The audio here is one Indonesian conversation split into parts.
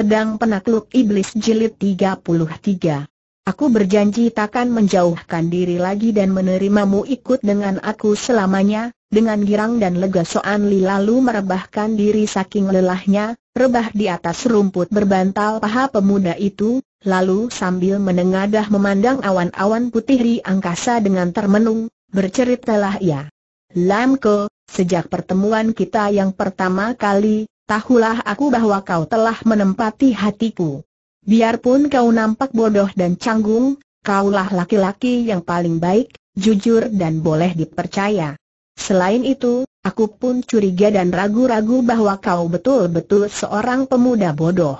Pedang Penakluk Iblis Jilid 33 Aku berjanji takkan menjauhkan diri lagi dan menerimamu ikut dengan aku selamanya, dengan girang dan lega Soan Li lalu merebahkan diri saking lelahnya, rebah di atas rumput berbantal paha pemuda itu, lalu sambil menengadah memandang awan-awan putih di angkasa dengan termenung, berceritalah ia. Lamko, sejak pertemuan kita yang pertama kali, tahulah aku bahwa kau telah menempati hatiku. Biarpun kau nampak bodoh dan canggung, kaulah laki-laki yang paling baik, jujur dan boleh dipercaya. Selain itu, aku pun curiga dan ragu-ragu bahwa kau betul-betul seorang pemuda bodoh.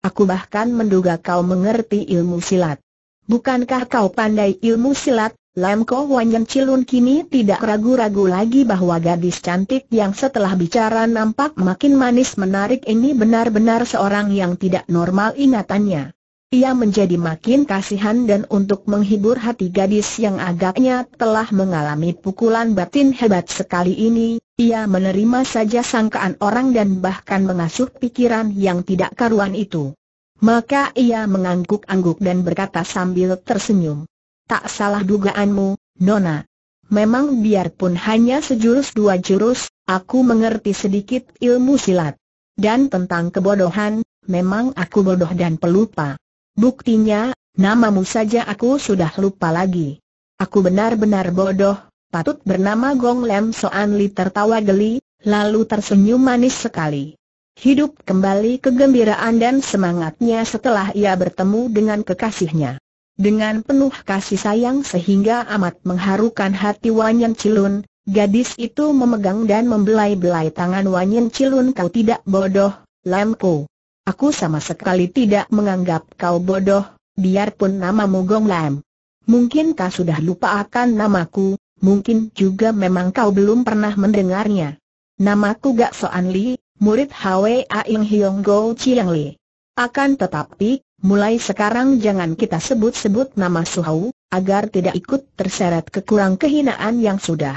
Aku bahkan menduga kau mengerti ilmu silat. Bukankah kau pandai ilmu silat, Lemko Wanyan Cilun kini tidak ragu-ragu lagi bahwa gadis cantik yang setelah bicara nampak makin manis menarik ini benar-benar seorang yang tidak normal ingatannya. Ia menjadi makin kasihan dan untuk menghibur hati gadis yang agaknya telah mengalami pukulan batin hebat sekali ini, ia menerima saja sangkaan orang dan bahkan mengasuh pikiran yang tidak karuan itu. Maka ia mengangguk-angguk dan berkata sambil tersenyum. Tak salah dugaanmu, Nona. Memang biarpun hanya sejurus dua jurus, aku mengerti sedikit ilmu silat. Dan tentang kebodohan, memang aku bodoh dan pelupa. Buktinya, namamu saja aku sudah lupa lagi. Aku benar-benar bodoh, patut bernama Gong Lem Soan Li tertawa geli, lalu tersenyum manis sekali. Hidup kembali kegembiraan dan semangatnya setelah ia bertemu dengan kekasihnya. Dengan penuh kasih sayang sehingga amat mengharukan hati Wanyan Cilun, gadis itu memegang dan membelai-belai tangan Wanyan Cilun kau tidak bodoh, Lamko. Aku sama sekali tidak menganggap kau bodoh, biarpun namamu Gong Lam. Mungkin kau sudah lupa akan namaku, mungkin juga memang kau belum pernah mendengarnya. Namaku Gak Soan Li, murid Hwa Ing Hiong Go Chiang Li. Akan tetapi, Mulai sekarang jangan kita sebut-sebut nama Suhau, agar tidak ikut terseret ke kehinaan yang sudah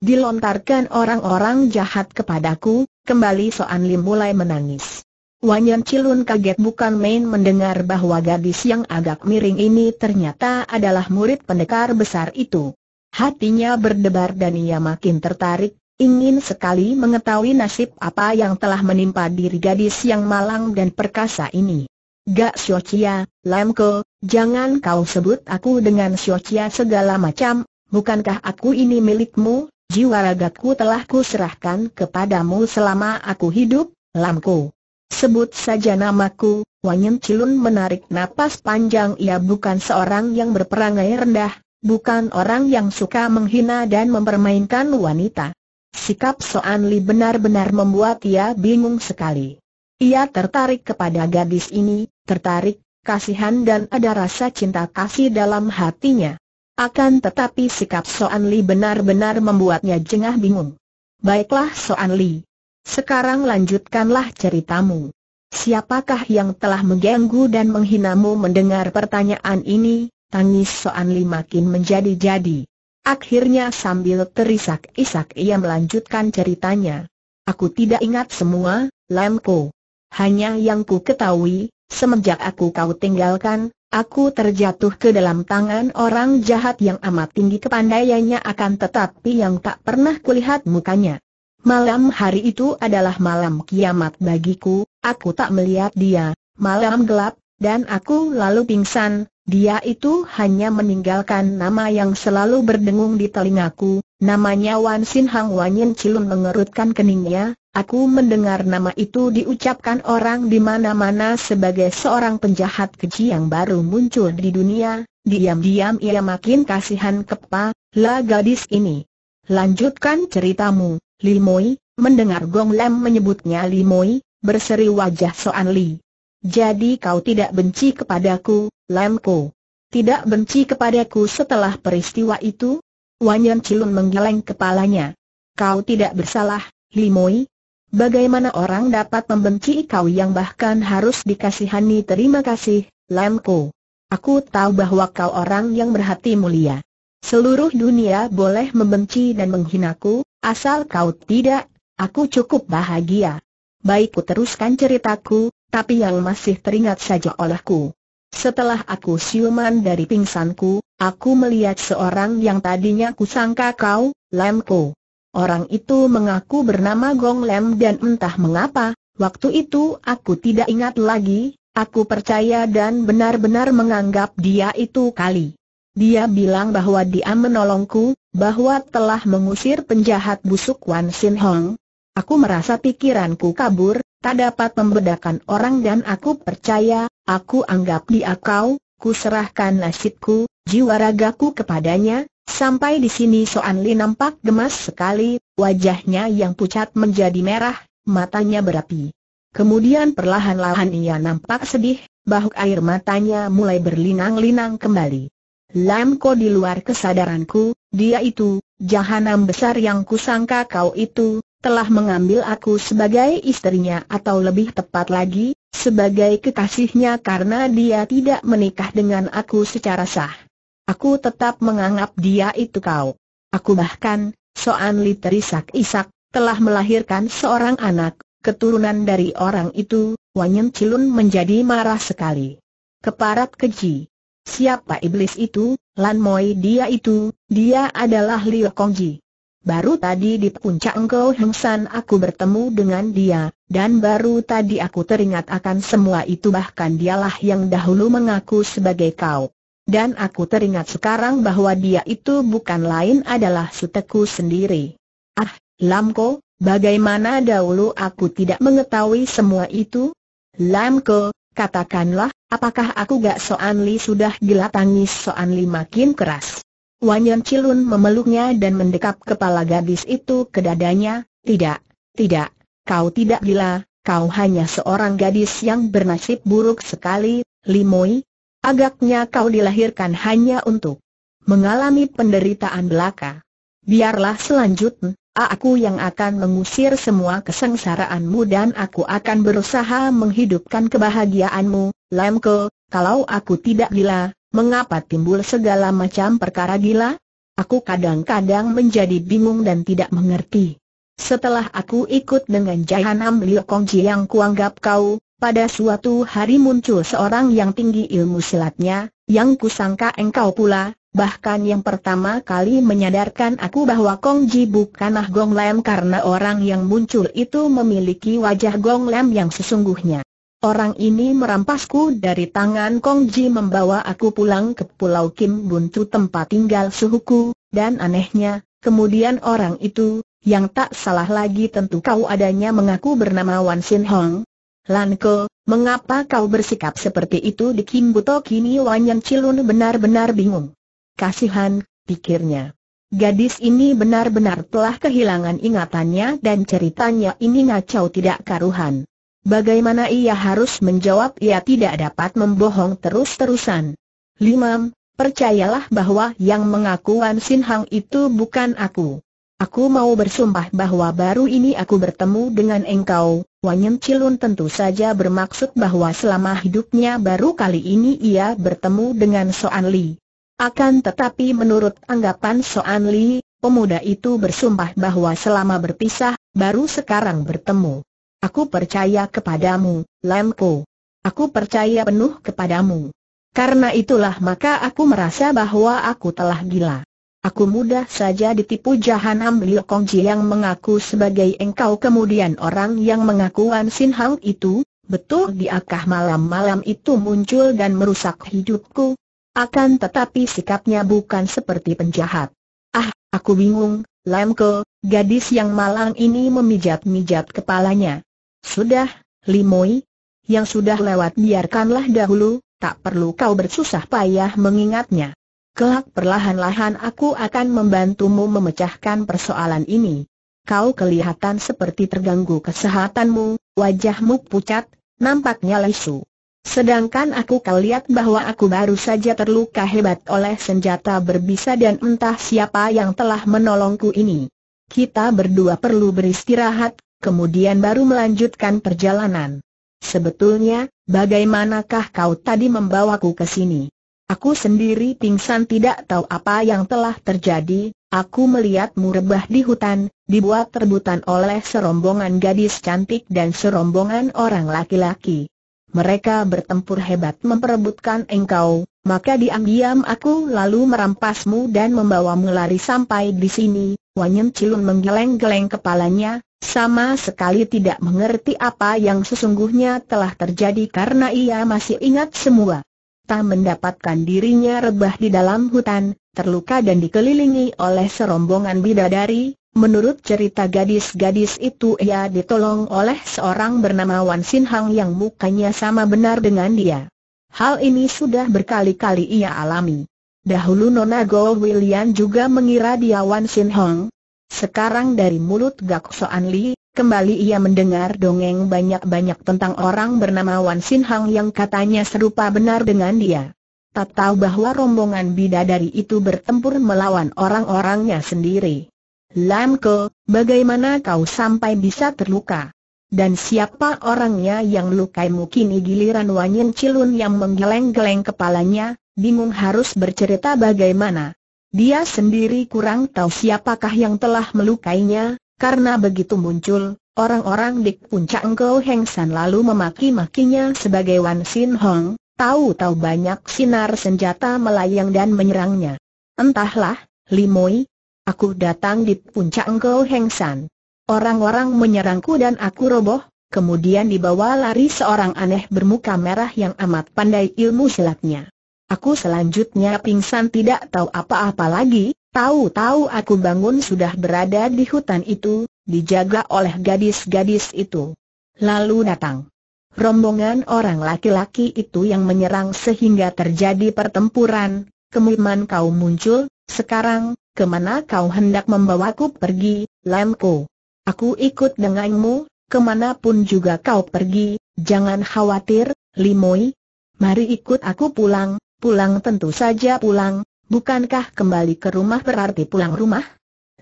dilontarkan orang-orang jahat kepadaku, kembali Soan Lim mulai menangis. Wanyan Cilun kaget bukan main mendengar bahwa gadis yang agak miring ini ternyata adalah murid pendekar besar itu. Hatinya berdebar dan ia makin tertarik, ingin sekali mengetahui nasib apa yang telah menimpa diri gadis yang malang dan perkasa ini. Gak Xiochia, Lemko, jangan kau sebut aku dengan Xiochia segala macam, bukankah aku ini milikmu, jiwa ragaku telah kuserahkan kepadamu selama aku hidup, Lamko. Sebut saja namaku, Wanyen Cilun menarik napas panjang ia bukan seorang yang berperangai rendah, bukan orang yang suka menghina dan mempermainkan wanita. Sikap Soan Li benar-benar membuat ia bingung sekali. Ia tertarik kepada gadis ini, tertarik, kasihan dan ada rasa cinta kasih dalam hatinya. Akan tetapi sikap Soan Li benar-benar membuatnya jengah bingung. Baiklah Soan Li. Sekarang lanjutkanlah ceritamu. Siapakah yang telah mengganggu dan menghinamu mendengar pertanyaan ini? Tangis Soan Li makin menjadi-jadi. Akhirnya sambil terisak-isak ia melanjutkan ceritanya. Aku tidak ingat semua, Lam Ko. Hanya yang ku ketahui, Semenjak aku kau tinggalkan, aku terjatuh ke dalam tangan orang jahat yang amat tinggi kepandaiannya akan tetapi yang tak pernah kulihat mukanya. Malam hari itu adalah malam kiamat bagiku, aku tak melihat dia, malam gelap, dan aku lalu pingsan, dia itu hanya meninggalkan nama yang selalu berdengung di telingaku, namanya Wan Sin Hang Wan Yin Cilun mengerutkan keningnya, Aku mendengar nama itu diucapkan orang di mana-mana sebagai seorang penjahat keji yang baru muncul di dunia, diam-diam ia makin kasihan kepa, lah gadis ini. Lanjutkan ceritamu, Limoi, mendengar Gong Lam menyebutnya Limoi, berseri wajah Soan Li. Jadi kau tidak benci kepadaku, Lamko. Tidak benci kepadaku setelah peristiwa itu? Wanyan Cilun menggeleng kepalanya. Kau tidak bersalah, Limoi, Bagaimana orang dapat membenci kau yang bahkan harus dikasihani terima kasih, Lamko. Aku tahu bahwa kau orang yang berhati mulia. Seluruh dunia boleh membenci dan menghinaku, asal kau tidak, aku cukup bahagia. Baik ku teruskan ceritaku, tapi yang masih teringat saja olehku. Setelah aku siuman dari pingsanku, aku melihat seorang yang tadinya kusangka kau, Lamko. Orang itu mengaku bernama Gong Lem dan entah mengapa, waktu itu aku tidak ingat lagi, aku percaya dan benar-benar menganggap dia itu kali. Dia bilang bahwa dia menolongku, bahwa telah mengusir penjahat busuk Wan Sin Hong. Aku merasa pikiranku kabur, tak dapat membedakan orang dan aku percaya, aku anggap dia kau, kuserahkan nasibku, jiwa ragaku kepadanya, Sampai di sini Soan Li nampak gemas sekali, wajahnya yang pucat menjadi merah, matanya berapi. Kemudian perlahan-lahan ia nampak sedih, bahuk air matanya mulai berlinang-linang kembali. Lam Ko di luar kesadaranku, dia itu, jahanam besar yang kusangka kau itu, telah mengambil aku sebagai istrinya atau lebih tepat lagi, sebagai kekasihnya karena dia tidak menikah dengan aku secara sah. Aku tetap menganggap dia itu kau. Aku bahkan, Soan Li terisak isak, telah melahirkan seorang anak, keturunan dari orang itu, Wanyen Cilun menjadi marah sekali. Keparat keji. Siapa iblis itu, Lan Moi dia itu, dia adalah Liu Kongji. Baru tadi di puncak Engkau San aku bertemu dengan dia, dan baru tadi aku teringat akan semua itu bahkan dialah yang dahulu mengaku sebagai kau dan aku teringat sekarang bahwa dia itu bukan lain adalah suteku sendiri. Ah, Lamko, bagaimana dahulu aku tidak mengetahui semua itu? Lamko, katakanlah, apakah aku gak Soanli sudah gila tangis Soan makin keras? Wanyan Cilun memeluknya dan mendekap kepala gadis itu ke dadanya, tidak, tidak, kau tidak gila, kau hanya seorang gadis yang bernasib buruk sekali, Limoi, Agaknya kau dilahirkan hanya untuk mengalami penderitaan belaka. Biarlah selanjutnya, aku yang akan mengusir semua kesengsaraanmu dan aku akan berusaha menghidupkan kebahagiaanmu, Lemko, kalau aku tidak gila, mengapa timbul segala macam perkara gila? Aku kadang-kadang menjadi bingung dan tidak mengerti. Setelah aku ikut dengan Jahanam Liu Kongji yang kuanggap kau, pada suatu hari muncul seorang yang tinggi ilmu silatnya, yang kusangka engkau pula, bahkan yang pertama kali menyadarkan aku bahwa Kong Ji bukanlah Gong Lam karena orang yang muncul itu memiliki wajah Gong Lam yang sesungguhnya. Orang ini merampasku dari tangan Kong Ji membawa aku pulang ke Pulau Kim Buntu tempat tinggal suhuku, dan anehnya, kemudian orang itu, yang tak salah lagi tentu kau adanya mengaku bernama Wan Sin Hong, Lanko, mengapa kau bersikap seperti itu di Kimbuto kini yang Cilun benar-benar bingung. Kasihan, pikirnya. Gadis ini benar-benar telah kehilangan ingatannya dan ceritanya ini ngacau tidak karuhan. Bagaimana ia harus menjawab ia tidak dapat membohong terus-terusan. Limam, percayalah bahwa yang mengaku Wan Sin Hang itu bukan aku. Aku mau bersumpah bahwa baru ini aku bertemu dengan engkau, Wanyen Cilun tentu saja bermaksud bahwa selama hidupnya baru kali ini ia bertemu dengan Soan Li. Akan tetapi menurut anggapan Soan Li, pemuda itu bersumpah bahwa selama berpisah, baru sekarang bertemu. Aku percaya kepadamu, Lemko. Aku percaya penuh kepadamu. Karena itulah maka aku merasa bahwa aku telah gila. Aku mudah saja ditipu jahanam Liu Kongji yang mengaku sebagai engkau kemudian orang yang mengaku Wan Sin Hang itu, betul diakah malam-malam itu muncul dan merusak hidupku? Akan tetapi sikapnya bukan seperti penjahat. Ah, aku bingung, Lemko, gadis yang malang ini memijat-mijat kepalanya. Sudah, Limoi, yang sudah lewat biarkanlah dahulu, tak perlu kau bersusah payah mengingatnya. Kelak perlahan-lahan aku akan membantumu memecahkan persoalan ini. Kau kelihatan seperti terganggu kesehatanmu, wajahmu pucat, nampaknya lesu. Sedangkan aku kau lihat bahwa aku baru saja terluka hebat oleh senjata berbisa dan entah siapa yang telah menolongku ini. Kita berdua perlu beristirahat, kemudian baru melanjutkan perjalanan. Sebetulnya, bagaimanakah kau tadi membawaku ke sini? Aku sendiri pingsan tidak tahu apa yang telah terjadi, aku melihatmu rebah di hutan, dibuat terbutan oleh serombongan gadis cantik dan serombongan orang laki-laki. Mereka bertempur hebat memperebutkan engkau, maka diam-diam aku lalu merampasmu dan membawamu lari sampai di sini. Wanyem Cilun menggeleng-geleng kepalanya, sama sekali tidak mengerti apa yang sesungguhnya telah terjadi karena ia masih ingat semua tak mendapatkan dirinya rebah di dalam hutan, terluka dan dikelilingi oleh serombongan bidadari, menurut cerita gadis-gadis itu ia ditolong oleh seorang bernama Wan Sin Hang yang mukanya sama benar dengan dia. Hal ini sudah berkali-kali ia alami. Dahulu Nona Go William juga mengira dia Wan Sin Hong, sekarang dari mulut Gak Soan Li, kembali ia mendengar dongeng banyak-banyak tentang orang bernama Wan Sin Hang yang katanya serupa benar dengan dia. Tak tahu bahwa rombongan bidadari itu bertempur melawan orang-orangnya sendiri. Lam Lamko, bagaimana kau sampai bisa terluka? Dan siapa orangnya yang lukaimu kini giliran Wanyin Cilun yang menggeleng-geleng kepalanya, bingung harus bercerita bagaimana. Dia sendiri kurang tahu siapakah yang telah melukainya, karena begitu muncul, orang-orang di puncak Engkau Heng San lalu memaki-makinya sebagai Wan Sin Hong, tahu-tahu banyak sinar senjata melayang dan menyerangnya. Entahlah, Limoi, aku datang di puncak Engkau Heng San. Orang-orang menyerangku dan aku roboh, Kemudian dibawa lari seorang aneh bermuka merah yang amat pandai ilmu silatnya. Aku selanjutnya pingsan tidak tahu apa-apa lagi, tahu-tahu aku bangun sudah berada di hutan itu, dijaga oleh gadis-gadis itu. Lalu datang rombongan orang laki-laki itu yang menyerang sehingga terjadi pertempuran, kemudian kau muncul, sekarang, kemana kau hendak membawaku pergi, Lamko? Aku ikut denganmu, kemanapun juga kau pergi, jangan khawatir, Limoi. Mari ikut aku pulang, Pulang tentu saja pulang, bukankah kembali ke rumah berarti pulang rumah?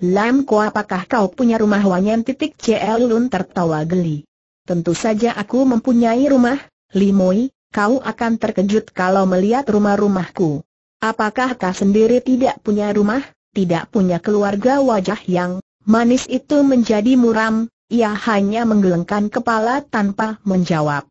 Lam ko apakah kau punya rumah wanyan titik CL Lun tertawa geli. Tentu saja aku mempunyai rumah, Limoi, kau akan terkejut kalau melihat rumah-rumahku. Apakah kau sendiri tidak punya rumah, tidak punya keluarga wajah yang manis itu menjadi muram, ia hanya menggelengkan kepala tanpa menjawab.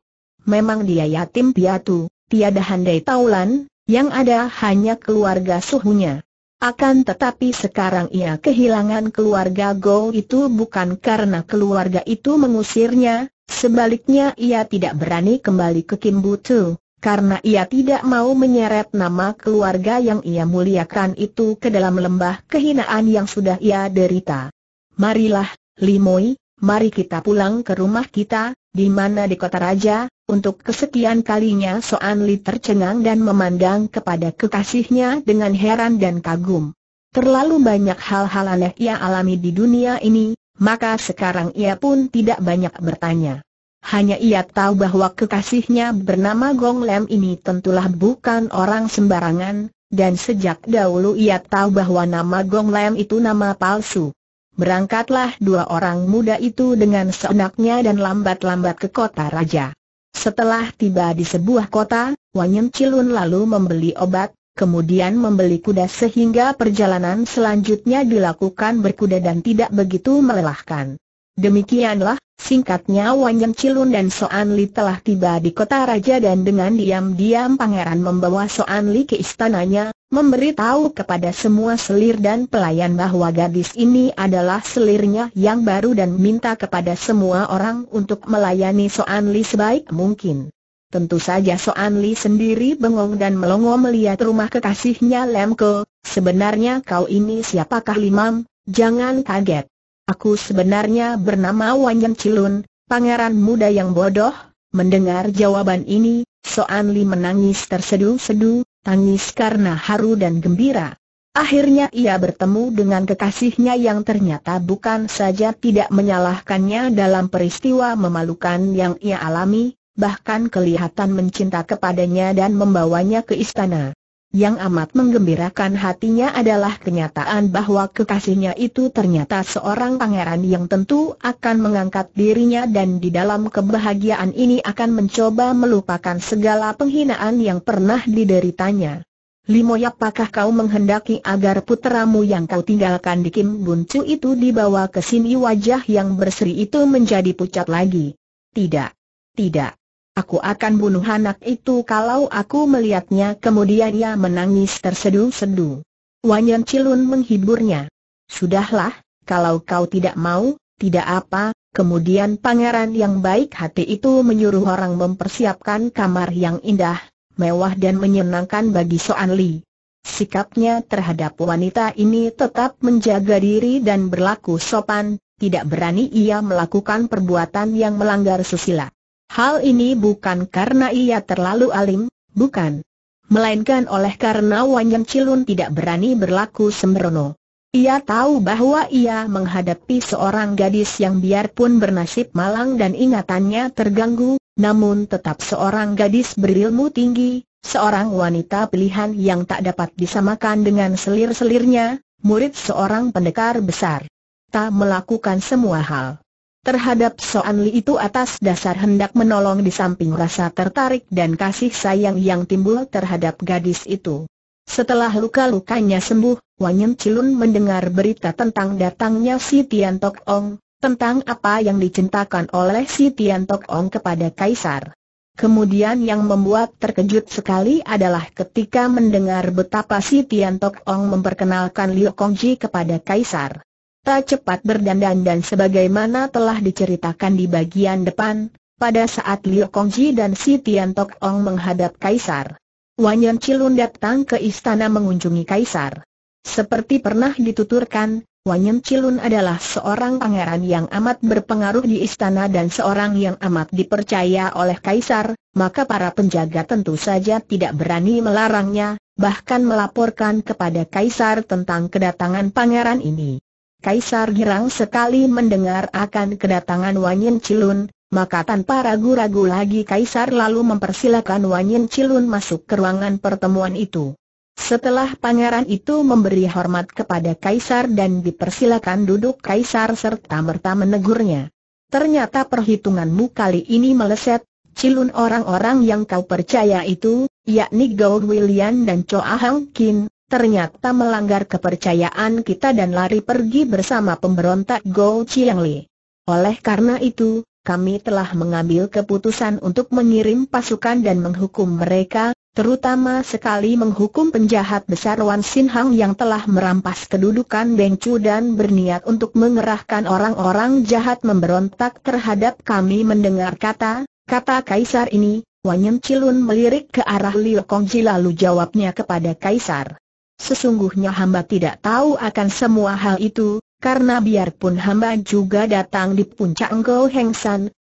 Memang dia yatim piatu, tiada handai taulan, yang ada hanya keluarga suhunya. Akan tetapi sekarang ia kehilangan keluarga Go itu bukan karena keluarga itu mengusirnya, sebaliknya ia tidak berani kembali ke Kimbutu, karena ia tidak mau menyeret nama keluarga yang ia muliakan itu ke dalam lembah kehinaan yang sudah ia derita. Marilah, Limoi, mari kita pulang ke rumah kita, di mana di kota raja, untuk kesekian kalinya Soan Li tercengang dan memandang kepada kekasihnya dengan heran dan kagum. Terlalu banyak hal-hal aneh ia alami di dunia ini, maka sekarang ia pun tidak banyak bertanya. Hanya ia tahu bahwa kekasihnya bernama Gong Lem ini tentulah bukan orang sembarangan, dan sejak dahulu ia tahu bahwa nama Gong Lem itu nama palsu. Berangkatlah dua orang muda itu dengan seenaknya dan lambat-lambat ke kota raja. Setelah tiba di sebuah kota, Wanyem Cilun lalu membeli obat, kemudian membeli kuda sehingga perjalanan selanjutnya dilakukan berkuda dan tidak begitu melelahkan. Demikianlah, Singkatnya Wanyan Cilun dan Soan Li telah tiba di kota raja dan dengan diam-diam pangeran membawa Soan Li ke istananya, memberitahu kepada semua selir dan pelayan bahwa gadis ini adalah selirnya yang baru dan minta kepada semua orang untuk melayani Soan Li sebaik mungkin. Tentu saja Soan Li sendiri bengong dan melongo melihat rumah kekasihnya Lemko, sebenarnya kau ini siapakah Limam, jangan kaget. Aku sebenarnya bernama Wanyan Cilun, pangeran muda yang bodoh. Mendengar jawaban ini, Soan Li menangis tersedu-sedu, tangis karena haru dan gembira. Akhirnya ia bertemu dengan kekasihnya yang ternyata bukan saja tidak menyalahkannya dalam peristiwa memalukan yang ia alami, bahkan kelihatan mencinta kepadanya dan membawanya ke istana. Yang amat menggembirakan hatinya adalah kenyataan bahwa kekasihnya itu ternyata seorang pangeran yang tentu akan mengangkat dirinya dan di dalam kebahagiaan ini akan mencoba melupakan segala penghinaan yang pernah dideritanya. Limoya apakah kau menghendaki agar putramu yang kau tinggalkan di Kim Buncu itu dibawa ke sini wajah yang berseri itu menjadi pucat lagi? Tidak. Tidak. Aku akan bunuh anak itu kalau aku melihatnya Kemudian ia menangis tersedu-sedu Wanyan Cilun menghiburnya Sudahlah, kalau kau tidak mau, tidak apa Kemudian pangeran yang baik hati itu menyuruh orang mempersiapkan kamar yang indah, mewah dan menyenangkan bagi Soan Li. Sikapnya terhadap wanita ini tetap menjaga diri dan berlaku sopan, tidak berani ia melakukan perbuatan yang melanggar susila. Hal ini bukan karena ia terlalu alim, bukan. Melainkan oleh karena Yang Cilun tidak berani berlaku sembrono. Ia tahu bahwa ia menghadapi seorang gadis yang biarpun bernasib malang dan ingatannya terganggu, namun tetap seorang gadis berilmu tinggi, seorang wanita pilihan yang tak dapat disamakan dengan selir-selirnya, murid seorang pendekar besar. Tak melakukan semua hal terhadap Soan Li itu atas dasar hendak menolong di samping rasa tertarik dan kasih sayang yang timbul terhadap gadis itu. Setelah luka-lukanya sembuh, Wang Yen Cilun mendengar berita tentang datangnya si Tian Tok Ong, tentang apa yang dicintakan oleh si Tian Tok Ong kepada Kaisar. Kemudian yang membuat terkejut sekali adalah ketika mendengar betapa si Tian Tok Ong memperkenalkan Liu Kongji kepada Kaisar. Tak cepat berdandan dan sebagaimana telah diceritakan di bagian depan, pada saat Liu Kongji dan si Tian Tok Ong menghadap Kaisar. Wanyan Cilun datang ke istana mengunjungi Kaisar. Seperti pernah dituturkan, Wanyan Cilun adalah seorang pangeran yang amat berpengaruh di istana dan seorang yang amat dipercaya oleh Kaisar, maka para penjaga tentu saja tidak berani melarangnya, bahkan melaporkan kepada Kaisar tentang kedatangan pangeran ini. Kaisar girang sekali mendengar akan kedatangan Wanyin Cilun, maka tanpa ragu-ragu lagi Kaisar lalu mempersilakan Wanyin Cilun masuk ke ruangan pertemuan itu. Setelah pangeran itu memberi hormat kepada Kaisar dan dipersilakan duduk Kaisar serta merta menegurnya. Ternyata perhitunganmu kali ini meleset, Cilun orang-orang yang kau percaya itu, yakni Gao William dan Cho Ahang Kin, ternyata melanggar kepercayaan kita dan lari pergi bersama pemberontak Go Chiang Li. Oleh karena itu, kami telah mengambil keputusan untuk mengirim pasukan dan menghukum mereka, terutama sekali menghukum penjahat besar Wan Sin Hang yang telah merampas kedudukan Beng Chu dan berniat untuk mengerahkan orang-orang jahat memberontak terhadap kami mendengar kata, kata Kaisar ini, Wan Yen Chilun melirik ke arah Liu Kongji lalu jawabnya kepada Kaisar. Sesungguhnya hamba tidak tahu akan semua hal itu, karena biarpun hamba juga datang di puncak Engkau Heng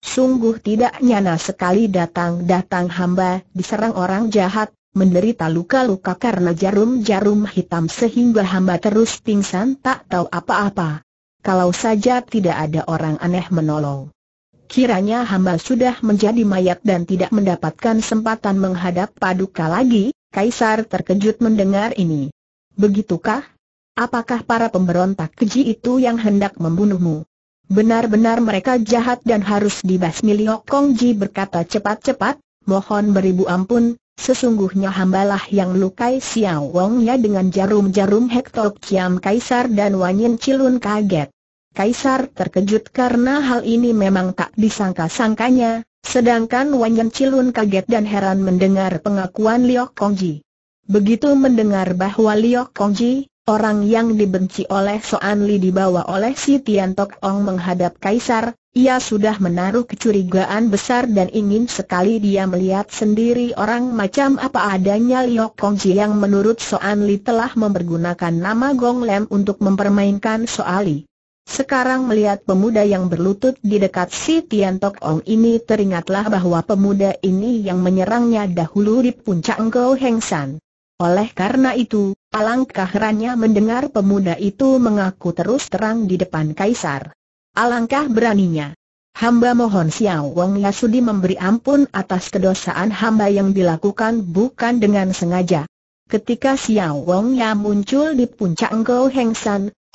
sungguh tidak nyana sekali datang-datang hamba diserang orang jahat, menderita luka-luka karena jarum-jarum hitam sehingga hamba terus pingsan tak tahu apa-apa. Kalau saja tidak ada orang aneh menolong. Kiranya hamba sudah menjadi mayat dan tidak mendapatkan kesempatan menghadap paduka lagi, Kaisar terkejut mendengar ini. Begitukah? Apakah para pemberontak keji itu yang hendak membunuhmu? Benar-benar mereka jahat dan harus dibasmi Liok Kong Ji berkata cepat-cepat, mohon beribu ampun, sesungguhnya hambalah yang lukai Xiao Wong ya dengan jarum-jarum Hektok Kiam Kaisar dan Wanyin Cilun kaget. Kaisar terkejut karena hal ini memang tak disangka-sangkanya, sedangkan Wanyin Cilun kaget dan heran mendengar pengakuan Liok Kongji. Begitu mendengar bahwa Liok Kongji, orang yang dibenci oleh Soan Li dibawa oleh si Tian Tok Ong menghadap Kaisar, ia sudah menaruh kecurigaan besar dan ingin sekali dia melihat sendiri orang macam apa adanya Liok Kongji yang menurut Soan Li telah mempergunakan nama Gong Lem untuk mempermainkan Soali. Sekarang melihat pemuda yang berlutut di dekat si Tian Tok Ong ini teringatlah bahwa pemuda ini yang menyerangnya dahulu di puncak Engkau Heng San. Oleh karena itu, alangkah herannya mendengar pemuda itu mengaku terus terang di depan kaisar. Alangkah beraninya. Hamba mohon Xiao Wang Yasudi memberi ampun atas kedosaan hamba yang dilakukan bukan dengan sengaja. Ketika Xiao Wang Ya muncul di puncak Engkau Heng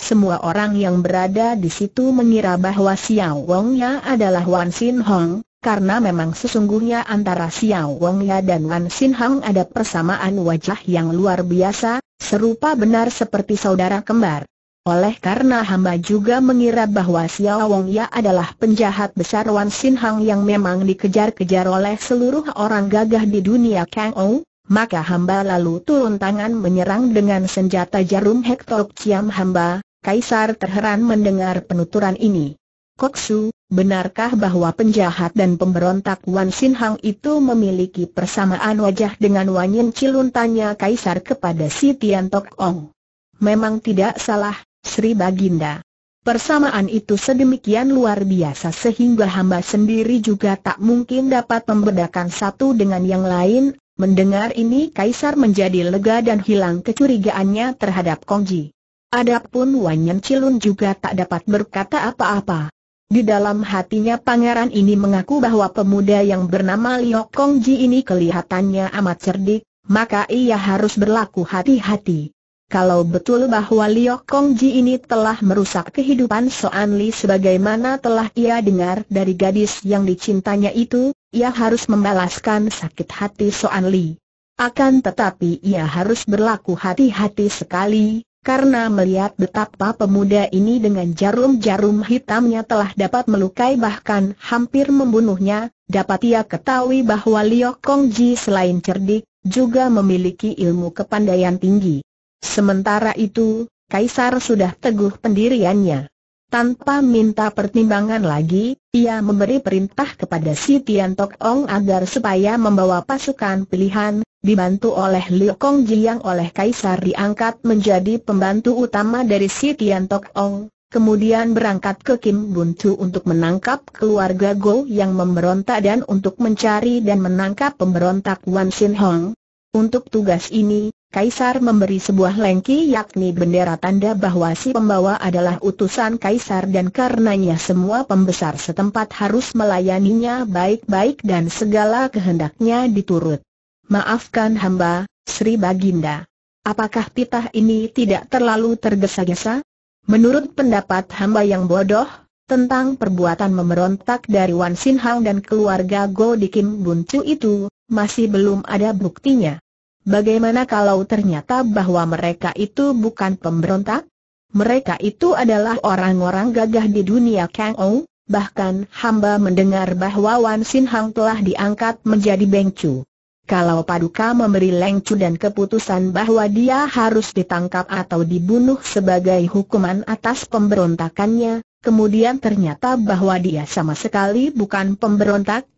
semua orang yang berada di situ mengira bahwa Xiao Wang Ya adalah Wan Xin Hong, karena memang sesungguhnya antara Xiao Wangya dan Wan Xin Hang ada persamaan wajah yang luar biasa, serupa benar seperti saudara kembar. Oleh karena hamba juga mengira bahwa Xiao Wangya adalah penjahat besar Wan Xin Hang yang memang dikejar-kejar oleh seluruh orang gagah di dunia Kang Ou, maka hamba lalu turun tangan menyerang dengan senjata jarum Hektok Ciam hamba, Kaisar terheran mendengar penuturan ini. Koksu, benarkah bahwa penjahat dan pemberontak Wan Sin Hang itu memiliki persamaan wajah dengan Wan Yin Cilun tanya Kaisar kepada si Tian Tok Ong. Memang tidak salah, Sri Baginda. Persamaan itu sedemikian luar biasa sehingga hamba sendiri juga tak mungkin dapat membedakan satu dengan yang lain, Mendengar ini Kaisar menjadi lega dan hilang kecurigaannya terhadap Kongji. Adapun Wan Yen Cilun juga tak dapat berkata apa-apa. Di dalam hatinya pangeran ini mengaku bahwa pemuda yang bernama Liok Kong Ji ini kelihatannya amat cerdik, maka ia harus berlaku hati-hati. Kalau betul bahwa Liok Kong Ji ini telah merusak kehidupan Soan Li sebagaimana telah ia dengar dari gadis yang dicintanya itu, ia harus membalaskan sakit hati Soan Li. Akan tetapi ia harus berlaku hati-hati sekali, karena melihat betapa pemuda ini dengan jarum-jarum hitamnya telah dapat melukai bahkan hampir membunuhnya, dapat ia ketahui bahwa Liu Kongji selain cerdik, juga memiliki ilmu kepandaian tinggi. Sementara itu, Kaisar sudah teguh pendiriannya. Tanpa minta pertimbangan lagi, ia memberi perintah kepada si Tian Tok Ong agar supaya membawa pasukan pilihan, dibantu oleh Liu Kong Ji yang oleh Kaisar diangkat menjadi pembantu utama dari si Tian Tok Ong, kemudian berangkat ke Kim Chu untuk menangkap keluarga Go yang memberontak dan untuk mencari dan menangkap pemberontak Wan Sin Hong. Untuk tugas ini, Kaisar memberi sebuah lengki yakni bendera tanda bahwa si pembawa adalah utusan Kaisar dan karenanya semua pembesar setempat harus melayaninya baik-baik dan segala kehendaknya diturut. Maafkan hamba, Sri Baginda. Apakah titah ini tidak terlalu tergesa-gesa? Menurut pendapat hamba yang bodoh, tentang perbuatan memberontak dari Wan Sin Hang dan keluarga Go Dikim Buncu itu, masih belum ada buktinya. Bagaimana kalau ternyata bahwa mereka itu bukan pemberontak? Mereka itu adalah orang-orang gagah di dunia Kang Ou, bahkan hamba mendengar bahwa Wan Sin Hang telah diangkat menjadi Beng Chu. Kalau Paduka memberi Leng Chu dan keputusan bahwa dia harus ditangkap atau dibunuh sebagai hukuman atas pemberontakannya, kemudian ternyata bahwa dia sama sekali bukan pemberontak,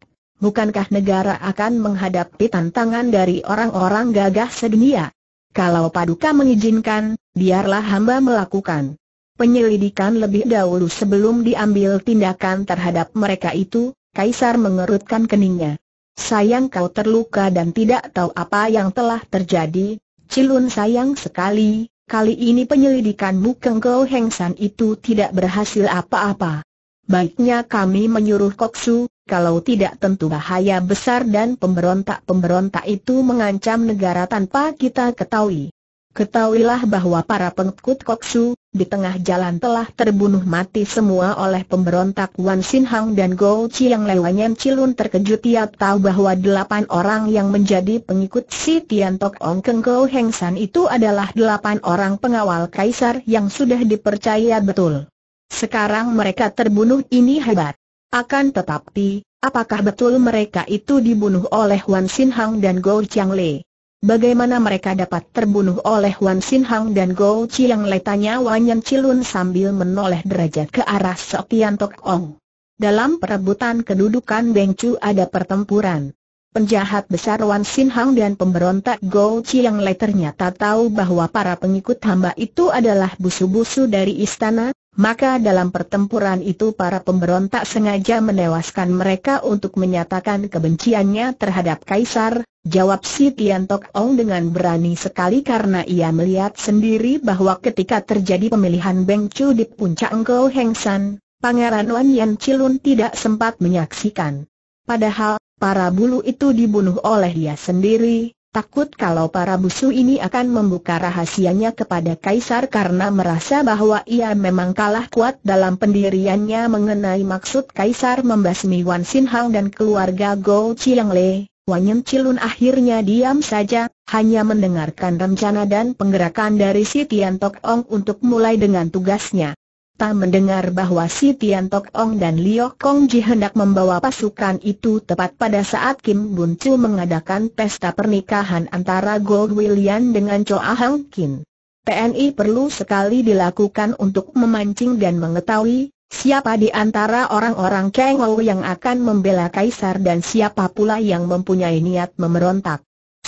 bukankah negara akan menghadapi tantangan dari orang-orang gagah sedunia? Kalau Paduka mengizinkan, biarlah hamba melakukan penyelidikan lebih dahulu sebelum diambil tindakan terhadap mereka itu, Kaisar mengerutkan keningnya. Sayang kau terluka dan tidak tahu apa yang telah terjadi, Cilun sayang sekali, kali ini penyelidikanmu Kengkou Hengsan itu tidak berhasil apa-apa baiknya kami menyuruh Koksu, kalau tidak tentu bahaya besar dan pemberontak-pemberontak itu mengancam negara tanpa kita ketahui. Ketahuilah bahwa para pengikut Koksu, di tengah jalan telah terbunuh mati semua oleh pemberontak Wan Sin Hang dan Go yang Lewanyan Cilun terkejut ia tahu bahwa delapan orang yang menjadi pengikut si Tian Tok Ong Keng Go Heng San itu adalah delapan orang pengawal kaisar yang sudah dipercaya betul. Sekarang mereka terbunuh ini hebat. Akan tetapi, apakah betul mereka itu dibunuh oleh Wan Sin Hang dan Go Chiang Le? Bagaimana mereka dapat terbunuh oleh Wan Sin Hang dan Go Chiang Le? Tanya Wan Yan Cilun sambil menoleh derajat ke arah Sok Tian Tok Ong. Dalam perebutan kedudukan Beng Chu ada pertempuran. Penjahat besar Wan Sin Hang dan pemberontak Go Chiang Le ternyata tahu bahwa para pengikut hamba itu adalah busu-busu dari istana, maka dalam pertempuran itu para pemberontak sengaja menewaskan mereka untuk menyatakan kebenciannya terhadap Kaisar, jawab si Tian Tok Ong dengan berani sekali karena ia melihat sendiri bahwa ketika terjadi pemilihan Beng Chu di puncak Engkau Heng San, Pangeran Wan Yan Chilun tidak sempat menyaksikan. Padahal, para bulu itu dibunuh oleh dia sendiri, Takut kalau para musuh ini akan membuka rahasianya kepada Kaisar karena merasa bahwa ia memang kalah kuat dalam pendiriannya mengenai maksud Kaisar membasmi Wan Sin Hang dan keluarga Go Chiang Le. Yen Chilun akhirnya diam saja, hanya mendengarkan rencana dan penggerakan dari si Tian Tok Ong untuk mulai dengan tugasnya. Ta mendengar bahwa si Tian Tok Ong dan Liok Kong Ji hendak membawa pasukan itu tepat pada saat Kim Bun Chu mengadakan pesta pernikahan antara Gold William dengan Choa Hang Kin. PNI perlu sekali dilakukan untuk memancing dan mengetahui siapa di antara orang-orang Kang Ou yang akan membela Kaisar dan siapa pula yang mempunyai niat memberontak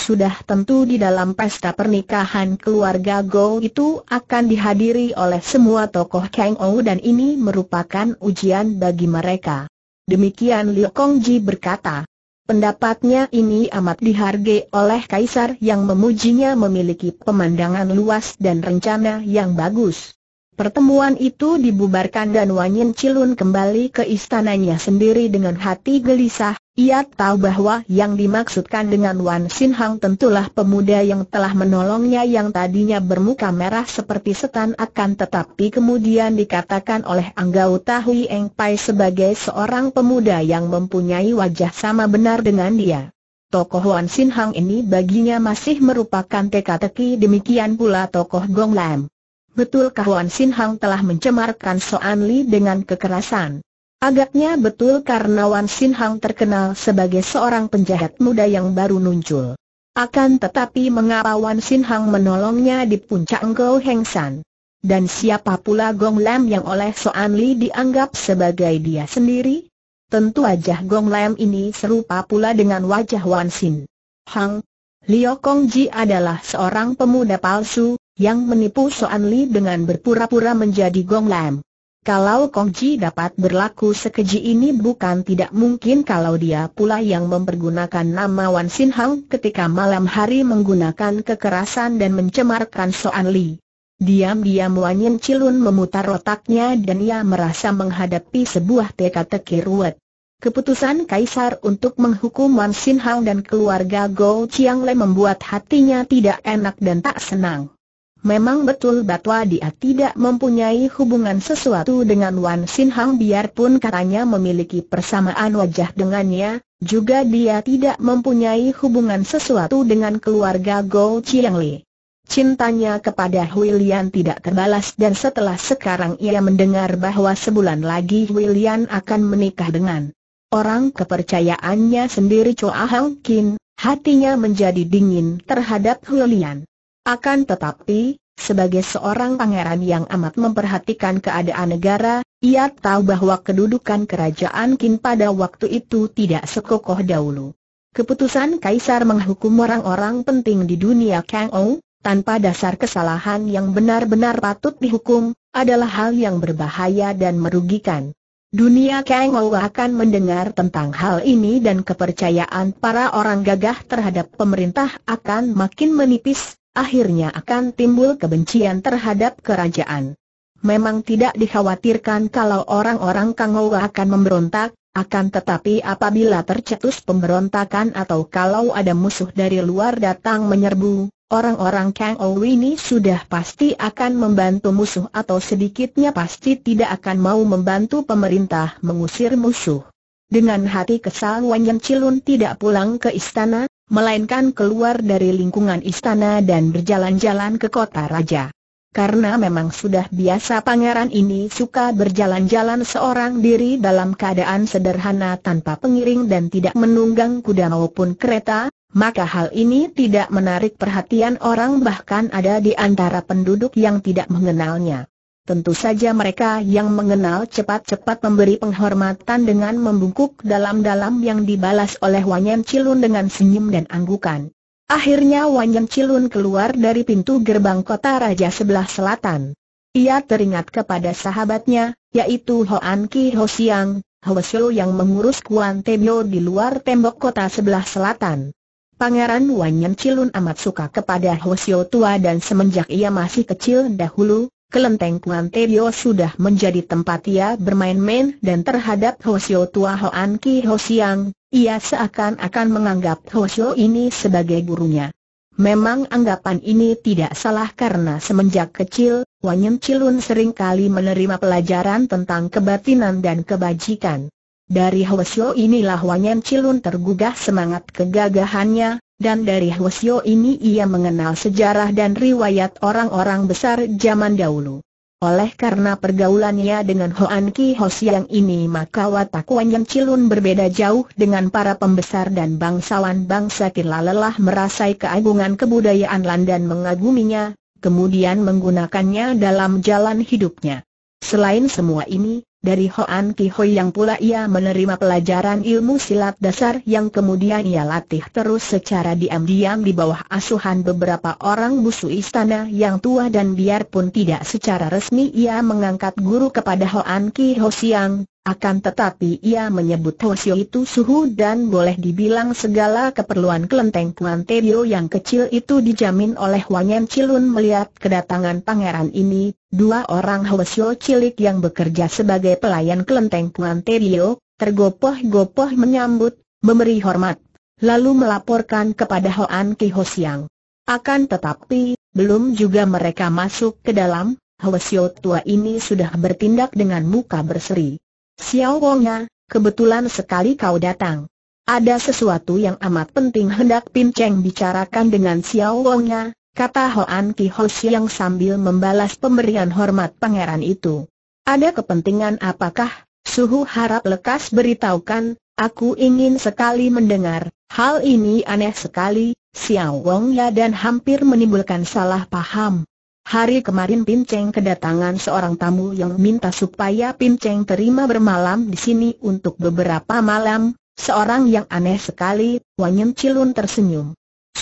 sudah tentu di dalam pesta pernikahan keluarga Go itu akan dihadiri oleh semua tokoh Kang Ou dan ini merupakan ujian bagi mereka. Demikian Liu Kongji berkata. Pendapatnya ini amat dihargai oleh kaisar yang memujinya memiliki pemandangan luas dan rencana yang bagus. Pertemuan itu dibubarkan dan Wanyin Cilun kembali ke istananya sendiri dengan hati gelisah, ia tahu bahwa yang dimaksudkan dengan Wan Sin Hang tentulah pemuda yang telah menolongnya yang tadinya bermuka merah seperti setan akan tetapi kemudian dikatakan oleh anggota Hui Eng Pai sebagai seorang pemuda yang mempunyai wajah sama benar dengan dia. Tokoh Wan Sin Hang ini baginya masih merupakan teka-teki demikian pula tokoh Gong Lam. Betulkah Wan Sin Hang telah mencemarkan Soan Li dengan kekerasan? Agaknya betul karena Wan Sin Hang terkenal sebagai seorang penjahat muda yang baru muncul. Akan tetapi mengapa Wan Sin Hang menolongnya di puncak Go Heng San? Dan siapa pula Gong Lam yang oleh Soan Li dianggap sebagai dia sendiri? Tentu wajah Gong Lam ini serupa pula dengan wajah Wan Sin Hang. Liu Kong Ji adalah seorang pemuda palsu, yang menipu Soan Li dengan berpura-pura menjadi Gong Lam. Kalau Kongji dapat berlaku sekeji ini bukan tidak mungkin kalau dia pula yang mempergunakan nama Wan Sin Hang ketika malam hari menggunakan kekerasan dan mencemarkan Soan Li. Diam-diam Wan Yin Cilun memutar otaknya dan ia merasa menghadapi sebuah teka-teki ruwet. Keputusan Kaisar untuk menghukum Wan Sin Hang dan keluarga Go Chiang Le membuat hatinya tidak enak dan tak senang. Memang betul Batwa dia tidak mempunyai hubungan sesuatu dengan Wan Sin Hang biarpun katanya memiliki persamaan wajah dengannya, juga dia tidak mempunyai hubungan sesuatu dengan keluarga Go Chiang Li. Cintanya kepada Huilian tidak terbalas dan setelah sekarang ia mendengar bahwa sebulan lagi Huilian akan menikah dengan orang kepercayaannya sendiri Choa Hang Kin, hatinya menjadi dingin terhadap Huilian. Akan tetapi, sebagai seorang pangeran yang amat memperhatikan keadaan negara, ia tahu bahwa kedudukan kerajaan Qin pada waktu itu tidak sekokoh dahulu. Keputusan kaisar menghukum orang-orang penting di dunia Kang Ou, tanpa dasar kesalahan yang benar-benar patut dihukum, adalah hal yang berbahaya dan merugikan. Dunia Kang Ou akan mendengar tentang hal ini dan kepercayaan para orang gagah terhadap pemerintah akan makin menipis, akhirnya akan timbul kebencian terhadap kerajaan. Memang tidak dikhawatirkan kalau orang-orang Kangowa akan memberontak, akan tetapi apabila tercetus pemberontakan atau kalau ada musuh dari luar datang menyerbu, orang-orang Kang ini sudah pasti akan membantu musuh atau sedikitnya pasti tidak akan mau membantu pemerintah mengusir musuh. Dengan hati kesal Wanyan Cilun tidak pulang ke istana, melainkan keluar dari lingkungan istana dan berjalan-jalan ke kota raja. Karena memang sudah biasa pangeran ini suka berjalan-jalan seorang diri dalam keadaan sederhana tanpa pengiring dan tidak menunggang kuda maupun kereta, maka hal ini tidak menarik perhatian orang bahkan ada di antara penduduk yang tidak mengenalnya. Tentu saja mereka yang mengenal cepat-cepat memberi penghormatan dengan membungkuk dalam-dalam yang dibalas oleh Wanyan Cilun dengan senyum dan anggukan. Akhirnya Wanyan Cilun keluar dari pintu gerbang kota Raja sebelah selatan. Ia teringat kepada sahabatnya, yaitu Hoan Ki Ho Siang, Ho yang mengurus Kuan Tebio di luar tembok kota sebelah selatan. Pangeran Wanyan Cilun amat suka kepada Ho tua dan semenjak ia masih kecil dahulu, Kelenteng Kuan Tebio sudah menjadi tempat ia bermain-main dan terhadap Hosio Tua Hoan Ki Hosiang, ia seakan-akan menganggap Hosio ini sebagai gurunya. Memang anggapan ini tidak salah karena semenjak kecil, Wanyen Cilun seringkali menerima pelajaran tentang kebatinan dan kebajikan. Dari Hwasyo inilah Wanyen Cilun tergugah semangat kegagahannya, dan dari Hwasyo ini ia mengenal sejarah dan riwayat orang-orang besar zaman dahulu. Oleh karena pergaulannya dengan Hoan Ki Hos yang ini maka watak yang Cilun berbeda jauh dengan para pembesar dan bangsawan bangsa Kila lelah merasai keagungan kebudayaan Lan mengaguminya, kemudian menggunakannya dalam jalan hidupnya. Selain semua ini, dari Hoan Ki Hoi yang pula ia menerima pelajaran ilmu silat dasar yang kemudian ia latih terus secara diam-diam di bawah asuhan beberapa orang busu istana yang tua dan biarpun tidak secara resmi ia mengangkat guru kepada Hoan Ki Ho Siang, akan tetapi ia menyebut Ho Siang itu suhu dan boleh dibilang segala keperluan kelenteng Kuan Teo yang kecil itu dijamin oleh Wanyan Cilun melihat kedatangan pangeran ini, Dua orang Hwasyo cilik yang bekerja sebagai pelayan kelenteng Puan Terio, tergopoh-gopoh menyambut, memberi hormat, lalu melaporkan kepada Hoan Ki Hosiang. Akan tetapi, belum juga mereka masuk ke dalam, Hwasyo tua ini sudah bertindak dengan muka berseri. Xiao Wongnya, kebetulan sekali kau datang. Ada sesuatu yang amat penting hendak Pin Cheng bicarakan dengan Xiao Wongnya, kata Hoan Ki Ho Siang sambil membalas pemberian hormat pangeran itu. Ada kepentingan apakah, suhu harap lekas beritahukan, aku ingin sekali mendengar, hal ini aneh sekali, Xiao Wong Ya dan hampir menimbulkan salah paham. Hari kemarin Pinceng kedatangan seorang tamu yang minta supaya Pinceng terima bermalam di sini untuk beberapa malam, seorang yang aneh sekali, Wanyem Cilun tersenyum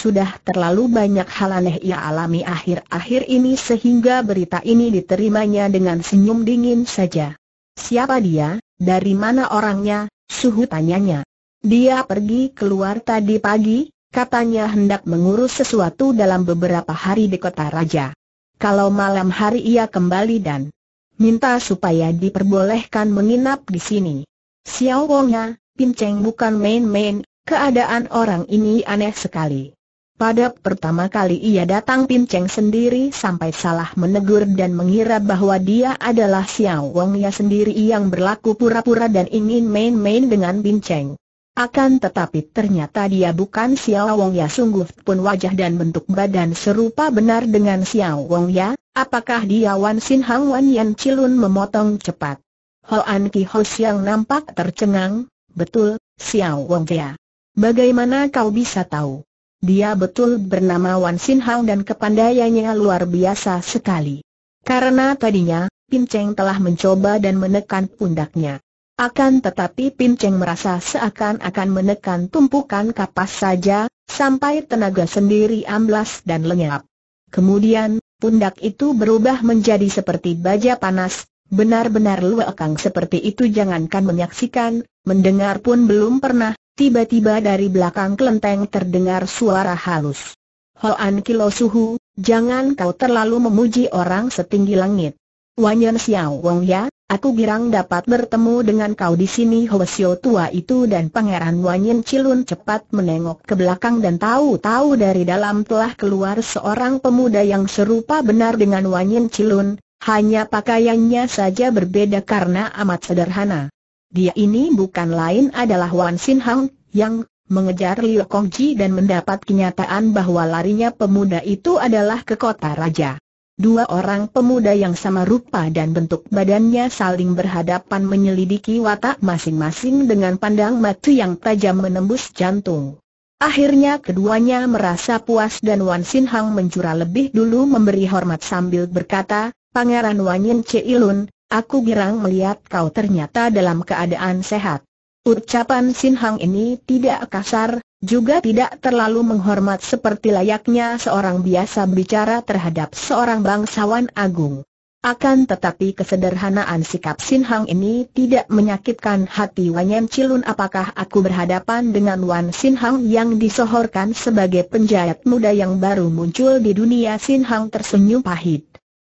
sudah terlalu banyak hal aneh ia alami akhir-akhir ini sehingga berita ini diterimanya dengan senyum dingin saja. Siapa dia, dari mana orangnya, suhu tanyanya. Dia pergi keluar tadi pagi, katanya hendak mengurus sesuatu dalam beberapa hari di kota raja. Kalau malam hari ia kembali dan minta supaya diperbolehkan menginap di sini. Xiao Wongnya, pinceng bukan main-main, keadaan orang ini aneh sekali. Pada pertama kali ia datang Cheng sendiri sampai salah menegur dan mengira bahwa dia adalah Xiao Wong Ya sendiri yang berlaku pura-pura dan ingin main-main dengan Cheng. Akan tetapi ternyata dia bukan Xiao Wong Ya sungguh pun wajah dan bentuk badan serupa benar dengan Xiao Wong Ya, apakah dia Wan Sin Hang Wan Yan Cilun memotong cepat. Hoan Ki Ho Xiang nampak tercengang, betul, Xiao Wong Ya. Bagaimana kau bisa tahu? Dia betul bernama Wan Sin Hau dan kepandaiannya luar biasa sekali. Karena tadinya, Pin Cheng telah mencoba dan menekan pundaknya. Akan tetapi Pin Cheng merasa seakan-akan menekan tumpukan kapas saja, sampai tenaga sendiri amblas dan lenyap. Kemudian, pundak itu berubah menjadi seperti baja panas, benar-benar luakang seperti itu jangankan menyaksikan, mendengar pun belum pernah, Tiba-tiba dari belakang kelenteng terdengar suara halus. Hoan Kilo Suhu, jangan kau terlalu memuji orang setinggi langit. Wanyan Xiao Wong ya, aku girang dapat bertemu dengan kau di sini Hwasyo tua itu dan pangeran Wanyan Cilun cepat menengok ke belakang dan tahu-tahu dari dalam telah keluar seorang pemuda yang serupa benar dengan Wanyan Cilun, hanya pakaiannya saja berbeda karena amat sederhana. Dia ini bukan lain adalah Wan Sin Hang, yang mengejar Liu Kongji dan mendapat kenyataan bahwa larinya pemuda itu adalah ke kota raja. Dua orang pemuda yang sama rupa dan bentuk badannya saling berhadapan menyelidiki watak masing-masing dengan pandang mata yang tajam menembus jantung. Akhirnya keduanya merasa puas dan Wan Sin Hang menjura lebih dulu memberi hormat sambil berkata, Pangeran Wan Yin Che Ceilun, Aku girang melihat kau ternyata dalam keadaan sehat. Ucapan Sin Hang ini tidak kasar, juga tidak terlalu menghormat seperti layaknya seorang biasa bicara terhadap seorang bangsawan agung. Akan tetapi kesederhanaan sikap Sin Hang ini tidak menyakitkan hati Wanyem Cilun apakah aku berhadapan dengan Wan Sin Hang yang disohorkan sebagai penjahat muda yang baru muncul di dunia Sin Hang tersenyum pahit.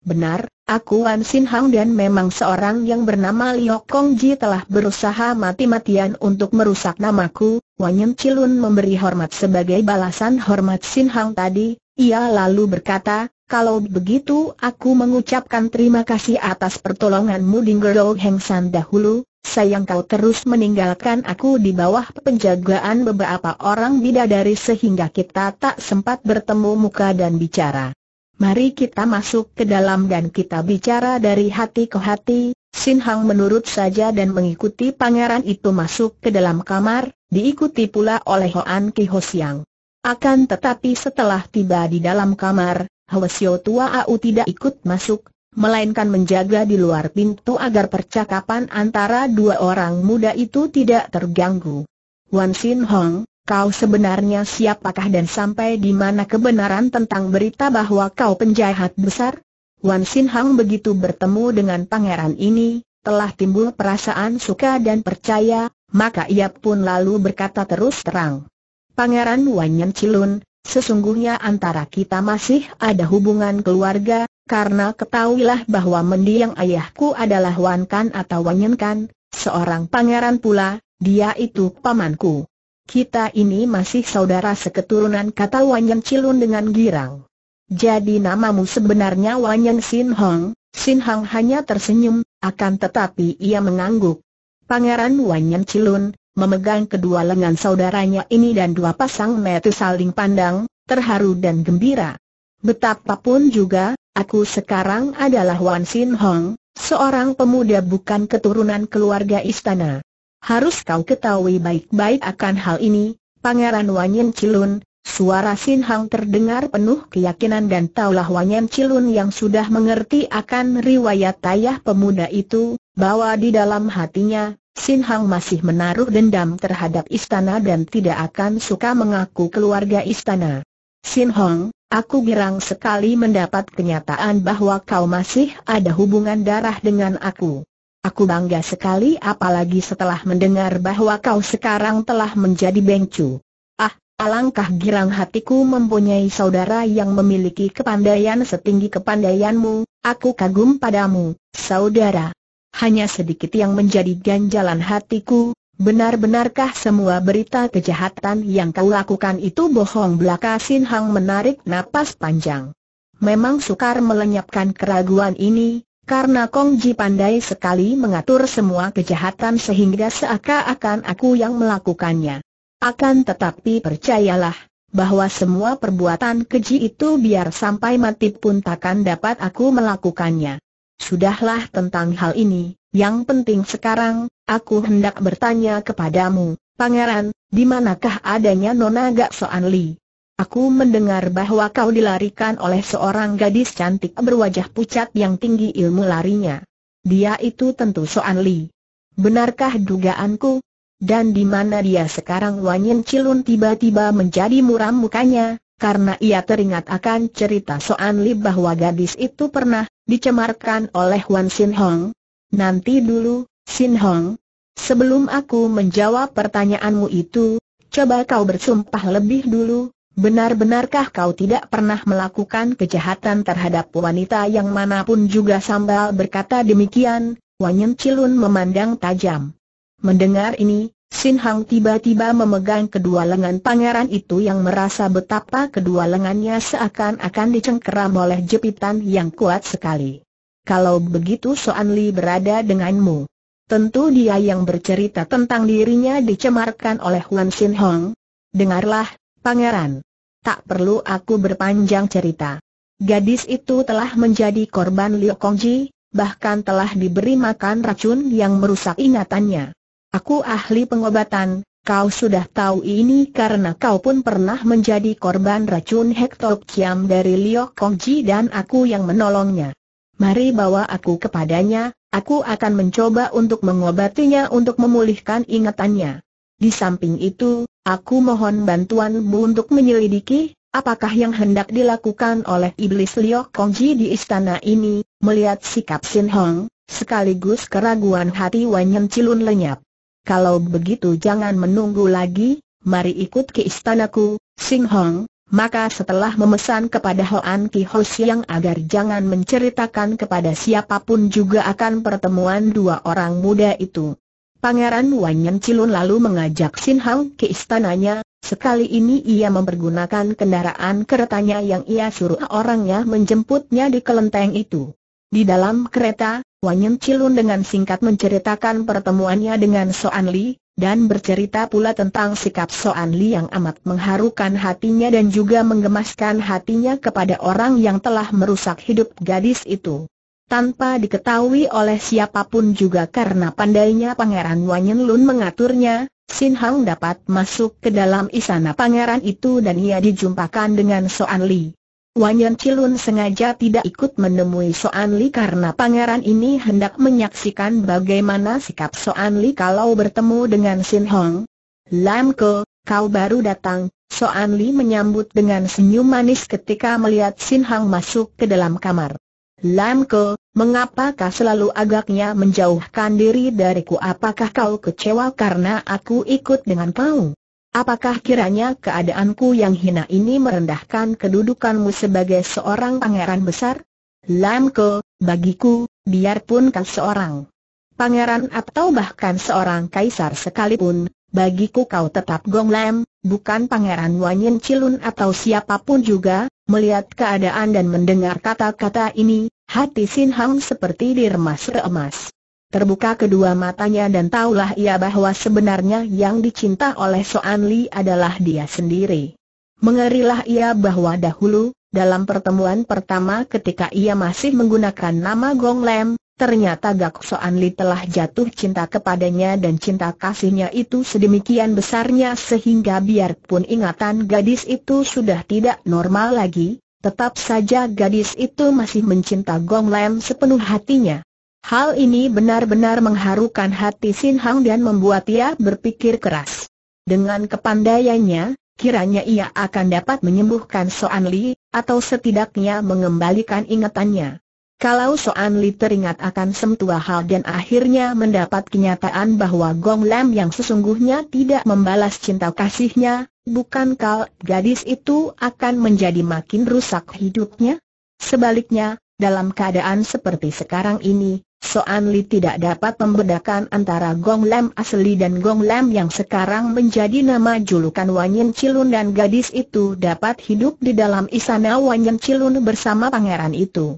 Benar, Aku Wan Sin Hang dan memang seorang yang bernama Liu Kong Ji telah berusaha mati-matian untuk merusak namaku, Yen Cilun memberi hormat sebagai balasan hormat Sin Hang tadi, ia lalu berkata, kalau begitu aku mengucapkan terima kasih atas pertolonganmu Dinggero Heng San dahulu, sayang kau terus meninggalkan aku di bawah penjagaan beberapa orang bidadari sehingga kita tak sempat bertemu muka dan bicara. Mari kita masuk ke dalam dan kita bicara dari hati ke hati. Sin Hang menurut saja dan mengikuti pangeran itu masuk ke dalam kamar, diikuti pula oleh Hoan Ki Ho Siang. Akan tetapi setelah tiba di dalam kamar, Hwasyo Tua Au tidak ikut masuk, melainkan menjaga di luar pintu agar percakapan antara dua orang muda itu tidak terganggu. Wan Sin Hong, kau sebenarnya siapakah dan sampai di mana kebenaran tentang berita bahwa kau penjahat besar? Wan Sin Hang begitu bertemu dengan pangeran ini, telah timbul perasaan suka dan percaya, maka ia pun lalu berkata terus terang. Pangeran Wan Yan Cilun, sesungguhnya antara kita masih ada hubungan keluarga, karena ketahuilah bahwa mendiang ayahku adalah Wan Kan atau Wan Yan Kan, seorang pangeran pula, dia itu pamanku. Kita ini masih saudara seketurunan kata Wanyang Cilun dengan girang. Jadi namamu sebenarnya Wanyang Sin Hong, Sin Hong hanya tersenyum, akan tetapi ia mengangguk. Pangeran Wanyang Cilun, memegang kedua lengan saudaranya ini dan dua pasang mata saling pandang, terharu dan gembira. Betapapun juga, aku sekarang adalah Wan Sin Hong, seorang pemuda bukan keturunan keluarga istana. Harus kau ketahui baik-baik akan hal ini, Pangeran Wanyen Cilun, Suara Sin Hang terdengar penuh keyakinan dan taulah Wanyan Cilun yang sudah mengerti akan riwayat ayah pemuda itu, bahwa di dalam hatinya, Sin Hang masih menaruh dendam terhadap istana dan tidak akan suka mengaku keluarga istana. Sin Hong, aku girang sekali mendapat kenyataan bahwa kau masih ada hubungan darah dengan aku. Aku bangga sekali apalagi setelah mendengar bahwa kau sekarang telah menjadi bengcu. Ah, alangkah girang hatiku mempunyai saudara yang memiliki kepandaian setinggi kepandaianmu, aku kagum padamu, saudara. Hanya sedikit yang menjadi ganjalan hatiku, benar-benarkah semua berita kejahatan yang kau lakukan itu bohong belaka Sin Hang menarik napas panjang. Memang sukar melenyapkan keraguan ini, karena Kong Ji pandai sekali mengatur semua kejahatan sehingga seakan-akan aku yang melakukannya. Akan tetapi percayalah, bahwa semua perbuatan keji itu biar sampai mati pun takkan dapat aku melakukannya. Sudahlah tentang hal ini, yang penting sekarang, aku hendak bertanya kepadamu, pangeran, di manakah adanya Nona Gak Soan Li? Aku mendengar bahwa kau dilarikan oleh seorang gadis cantik berwajah pucat yang tinggi ilmu larinya. Dia itu tentu Soan Li. Benarkah dugaanku? Dan di mana dia sekarang Wanyin Cilun tiba-tiba menjadi muram mukanya, karena ia teringat akan cerita Soan Li bahwa gadis itu pernah dicemarkan oleh Wan Sin Hong. Nanti dulu, Sin Hong. Sebelum aku menjawab pertanyaanmu itu, coba kau bersumpah lebih dulu, Benar-benarkah kau tidak pernah melakukan kejahatan terhadap wanita yang manapun juga sambal berkata demikian, Wanyen Cilun memandang tajam. Mendengar ini, Sin Hang tiba-tiba memegang kedua lengan pangeran itu yang merasa betapa kedua lengannya seakan-akan dicengkeram oleh jepitan yang kuat sekali. Kalau begitu Soan Li berada denganmu. Tentu dia yang bercerita tentang dirinya dicemarkan oleh Wan Sin Hong. Dengarlah, pangeran tak perlu aku berpanjang cerita. Gadis itu telah menjadi korban Liu Kongji, bahkan telah diberi makan racun yang merusak ingatannya. Aku ahli pengobatan, kau sudah tahu ini karena kau pun pernah menjadi korban racun Hektor Kiam dari Liu Kongji dan aku yang menolongnya. Mari bawa aku kepadanya, aku akan mencoba untuk mengobatinya untuk memulihkan ingatannya. Di samping itu, Aku mohon bantuanmu untuk menyelidiki, apakah yang hendak dilakukan oleh iblis Liok Kongji di istana ini, melihat sikap Sin Hong, sekaligus keraguan hati Wanyan Cilun lenyap. Kalau begitu jangan menunggu lagi, mari ikut ke istanaku, Sin Hong. Maka setelah memesan kepada Hoan Ki Ho Siang agar jangan menceritakan kepada siapapun juga akan pertemuan dua orang muda itu Pangeran Wanyan Cilun lalu mengajak Sin Hang ke istananya, sekali ini ia mempergunakan kendaraan keretanya yang ia suruh orangnya menjemputnya di kelenteng itu. Di dalam kereta, Wanyan Cilun dengan singkat menceritakan pertemuannya dengan Soan Li, dan bercerita pula tentang sikap Soan Li yang amat mengharukan hatinya dan juga menggemaskan hatinya kepada orang yang telah merusak hidup gadis itu tanpa diketahui oleh siapapun juga karena pandainya Pangeran Wanyen Lun mengaturnya, Sin Hang dapat masuk ke dalam istana pangeran itu dan ia dijumpakan dengan Soan Li. Wanyan Cilun sengaja tidak ikut menemui Soan Li karena pangeran ini hendak menyaksikan bagaimana sikap Soan Li kalau bertemu dengan Sin Hong. Lam Ke, kau baru datang, Soan Li menyambut dengan senyum manis ketika melihat Sin Hong masuk ke dalam kamar. Lamko, mengapakah selalu agaknya menjauhkan diri dariku? Apakah kau kecewa karena aku ikut dengan kau? Apakah kiranya keadaanku yang hina ini merendahkan kedudukanmu sebagai seorang pangeran besar? Lamko, bagiku, biarpun kau seorang pangeran atau bahkan seorang kaisar sekalipun, bagiku kau tetap Gong Lam, bukan Pangeran Wanyin Cilun atau siapapun juga, melihat keadaan dan mendengar kata-kata ini, hati Sin Hang seperti diremas remas. Terbuka kedua matanya dan taulah ia bahwa sebenarnya yang dicinta oleh Soan Li adalah dia sendiri. Mengerilah ia bahwa dahulu, dalam pertemuan pertama ketika ia masih menggunakan nama Gong Lem, Ternyata Gak Soan Li telah jatuh cinta kepadanya dan cinta kasihnya itu sedemikian besarnya sehingga biarpun ingatan gadis itu sudah tidak normal lagi, tetap saja gadis itu masih mencinta Gong Lam sepenuh hatinya. Hal ini benar-benar mengharukan hati Sin Hang dan membuat ia berpikir keras. Dengan kepandaiannya, kiranya ia akan dapat menyembuhkan Soan Li, atau setidaknya mengembalikan ingatannya. Kalau Soan Li teringat akan semtua hal dan akhirnya mendapat kenyataan bahwa Gong Lam yang sesungguhnya tidak membalas cinta kasihnya, bukan kal gadis itu akan menjadi makin rusak hidupnya? Sebaliknya, dalam keadaan seperti sekarang ini, Soan Li tidak dapat membedakan antara Gong Lam asli dan Gong Lam yang sekarang menjadi nama julukan Wanyan Cilun dan gadis itu dapat hidup di dalam istana Wanyan Cilun bersama pangeran itu.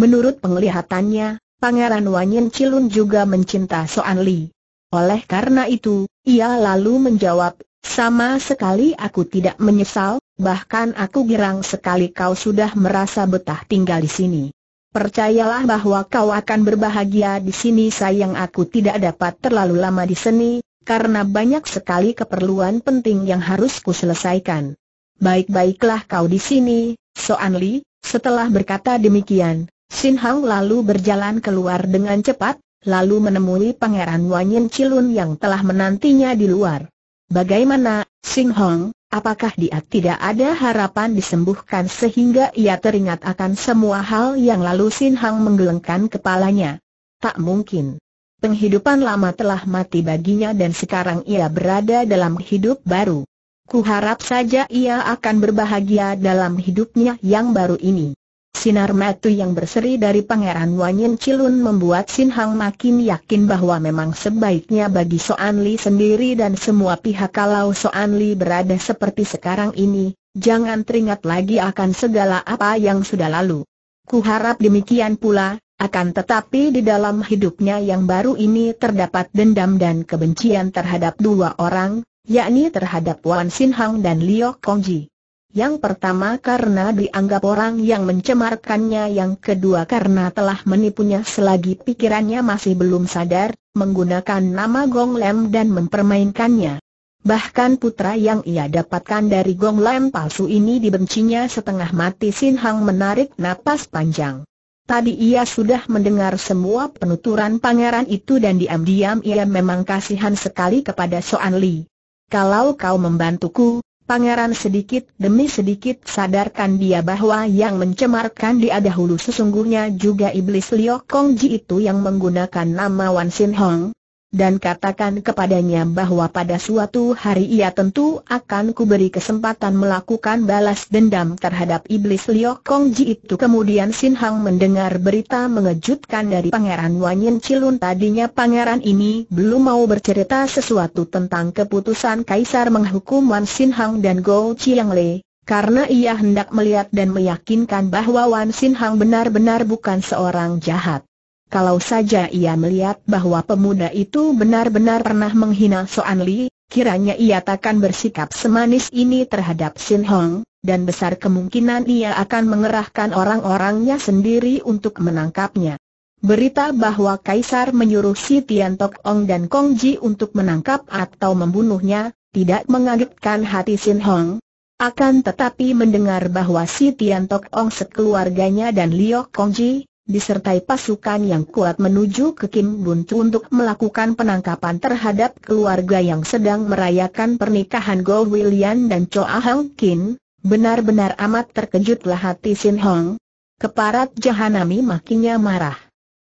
Menurut penglihatannya, Pangeran Wanyin Cilun juga mencinta Soan Li. Oleh karena itu, ia lalu menjawab, sama sekali aku tidak menyesal, bahkan aku girang sekali kau sudah merasa betah tinggal di sini. Percayalah bahwa kau akan berbahagia di sini sayang aku tidak dapat terlalu lama di sini, karena banyak sekali keperluan penting yang harus selesaikan. Baik-baiklah kau di sini, Soan Li, setelah berkata demikian, Sin Hong lalu berjalan keluar dengan cepat, lalu menemui Pangeran Wanyin Cilun yang telah menantinya di luar. Bagaimana, Sin Hong, apakah dia tidak ada harapan disembuhkan sehingga ia teringat akan semua hal yang lalu Sin Hang menggelengkan kepalanya? Tak mungkin. Penghidupan lama telah mati baginya dan sekarang ia berada dalam hidup baru. Kuharap saja ia akan berbahagia dalam hidupnya yang baru ini. Sinar mata yang berseri dari Pangeran Wanyin Cilun membuat Sin Hang makin yakin bahwa memang sebaiknya bagi Soan Li sendiri dan semua pihak kalau Soan Li berada seperti sekarang ini, jangan teringat lagi akan segala apa yang sudah lalu. Kuharap demikian pula, akan tetapi di dalam hidupnya yang baru ini terdapat dendam dan kebencian terhadap dua orang, yakni terhadap Wan Sin Hang dan Kong Kongji. Yang pertama karena dianggap orang yang mencemarkannya Yang kedua karena telah menipunya selagi pikirannya masih belum sadar Menggunakan nama Gong Lem dan mempermainkannya Bahkan putra yang ia dapatkan dari Gong Lem palsu ini dibencinya setengah mati Sin Hang menarik napas panjang Tadi ia sudah mendengar semua penuturan pangeran itu dan diam-diam ia memang kasihan sekali kepada Soan Li Kalau kau membantuku, Pangeran sedikit demi sedikit sadarkan dia bahwa yang mencemarkan dia dahulu sesungguhnya juga iblis Liokongji Ji itu yang menggunakan nama Wan Sin Hong, dan katakan kepadanya bahwa pada suatu hari ia tentu akan kuberi kesempatan melakukan balas dendam terhadap iblis Liok Kong Ji itu. Kemudian Sin Hang mendengar berita mengejutkan dari Pangeran Wanyin Cilun tadinya pangeran ini belum mau bercerita sesuatu tentang keputusan Kaisar menghukum Wan Sin Hang dan Go Chiang Le. Karena ia hendak melihat dan meyakinkan bahwa Wan Sin Hang benar-benar bukan seorang jahat. Kalau saja ia melihat bahwa pemuda itu benar-benar pernah menghina Soan Li, kiranya ia takkan bersikap semanis ini terhadap Sin Hong, dan besar kemungkinan ia akan mengerahkan orang-orangnya sendiri untuk menangkapnya. Berita bahwa Kaisar menyuruh si Tian Tok Ong dan Kong Ji untuk menangkap atau membunuhnya, tidak mengagetkan hati Sin Hong. Akan tetapi mendengar bahwa si Tian Tok Ong sekeluarganya dan Liok Kong Ji, disertai pasukan yang kuat menuju ke Kim Buntu untuk melakukan penangkapan terhadap keluarga yang sedang merayakan pernikahan Go William dan Choa Hong Kin, benar-benar amat terkejutlah hati Sin Hong. Keparat Jahanami makinnya marah.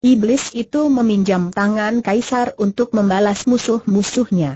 Iblis itu meminjam tangan kaisar untuk membalas musuh-musuhnya.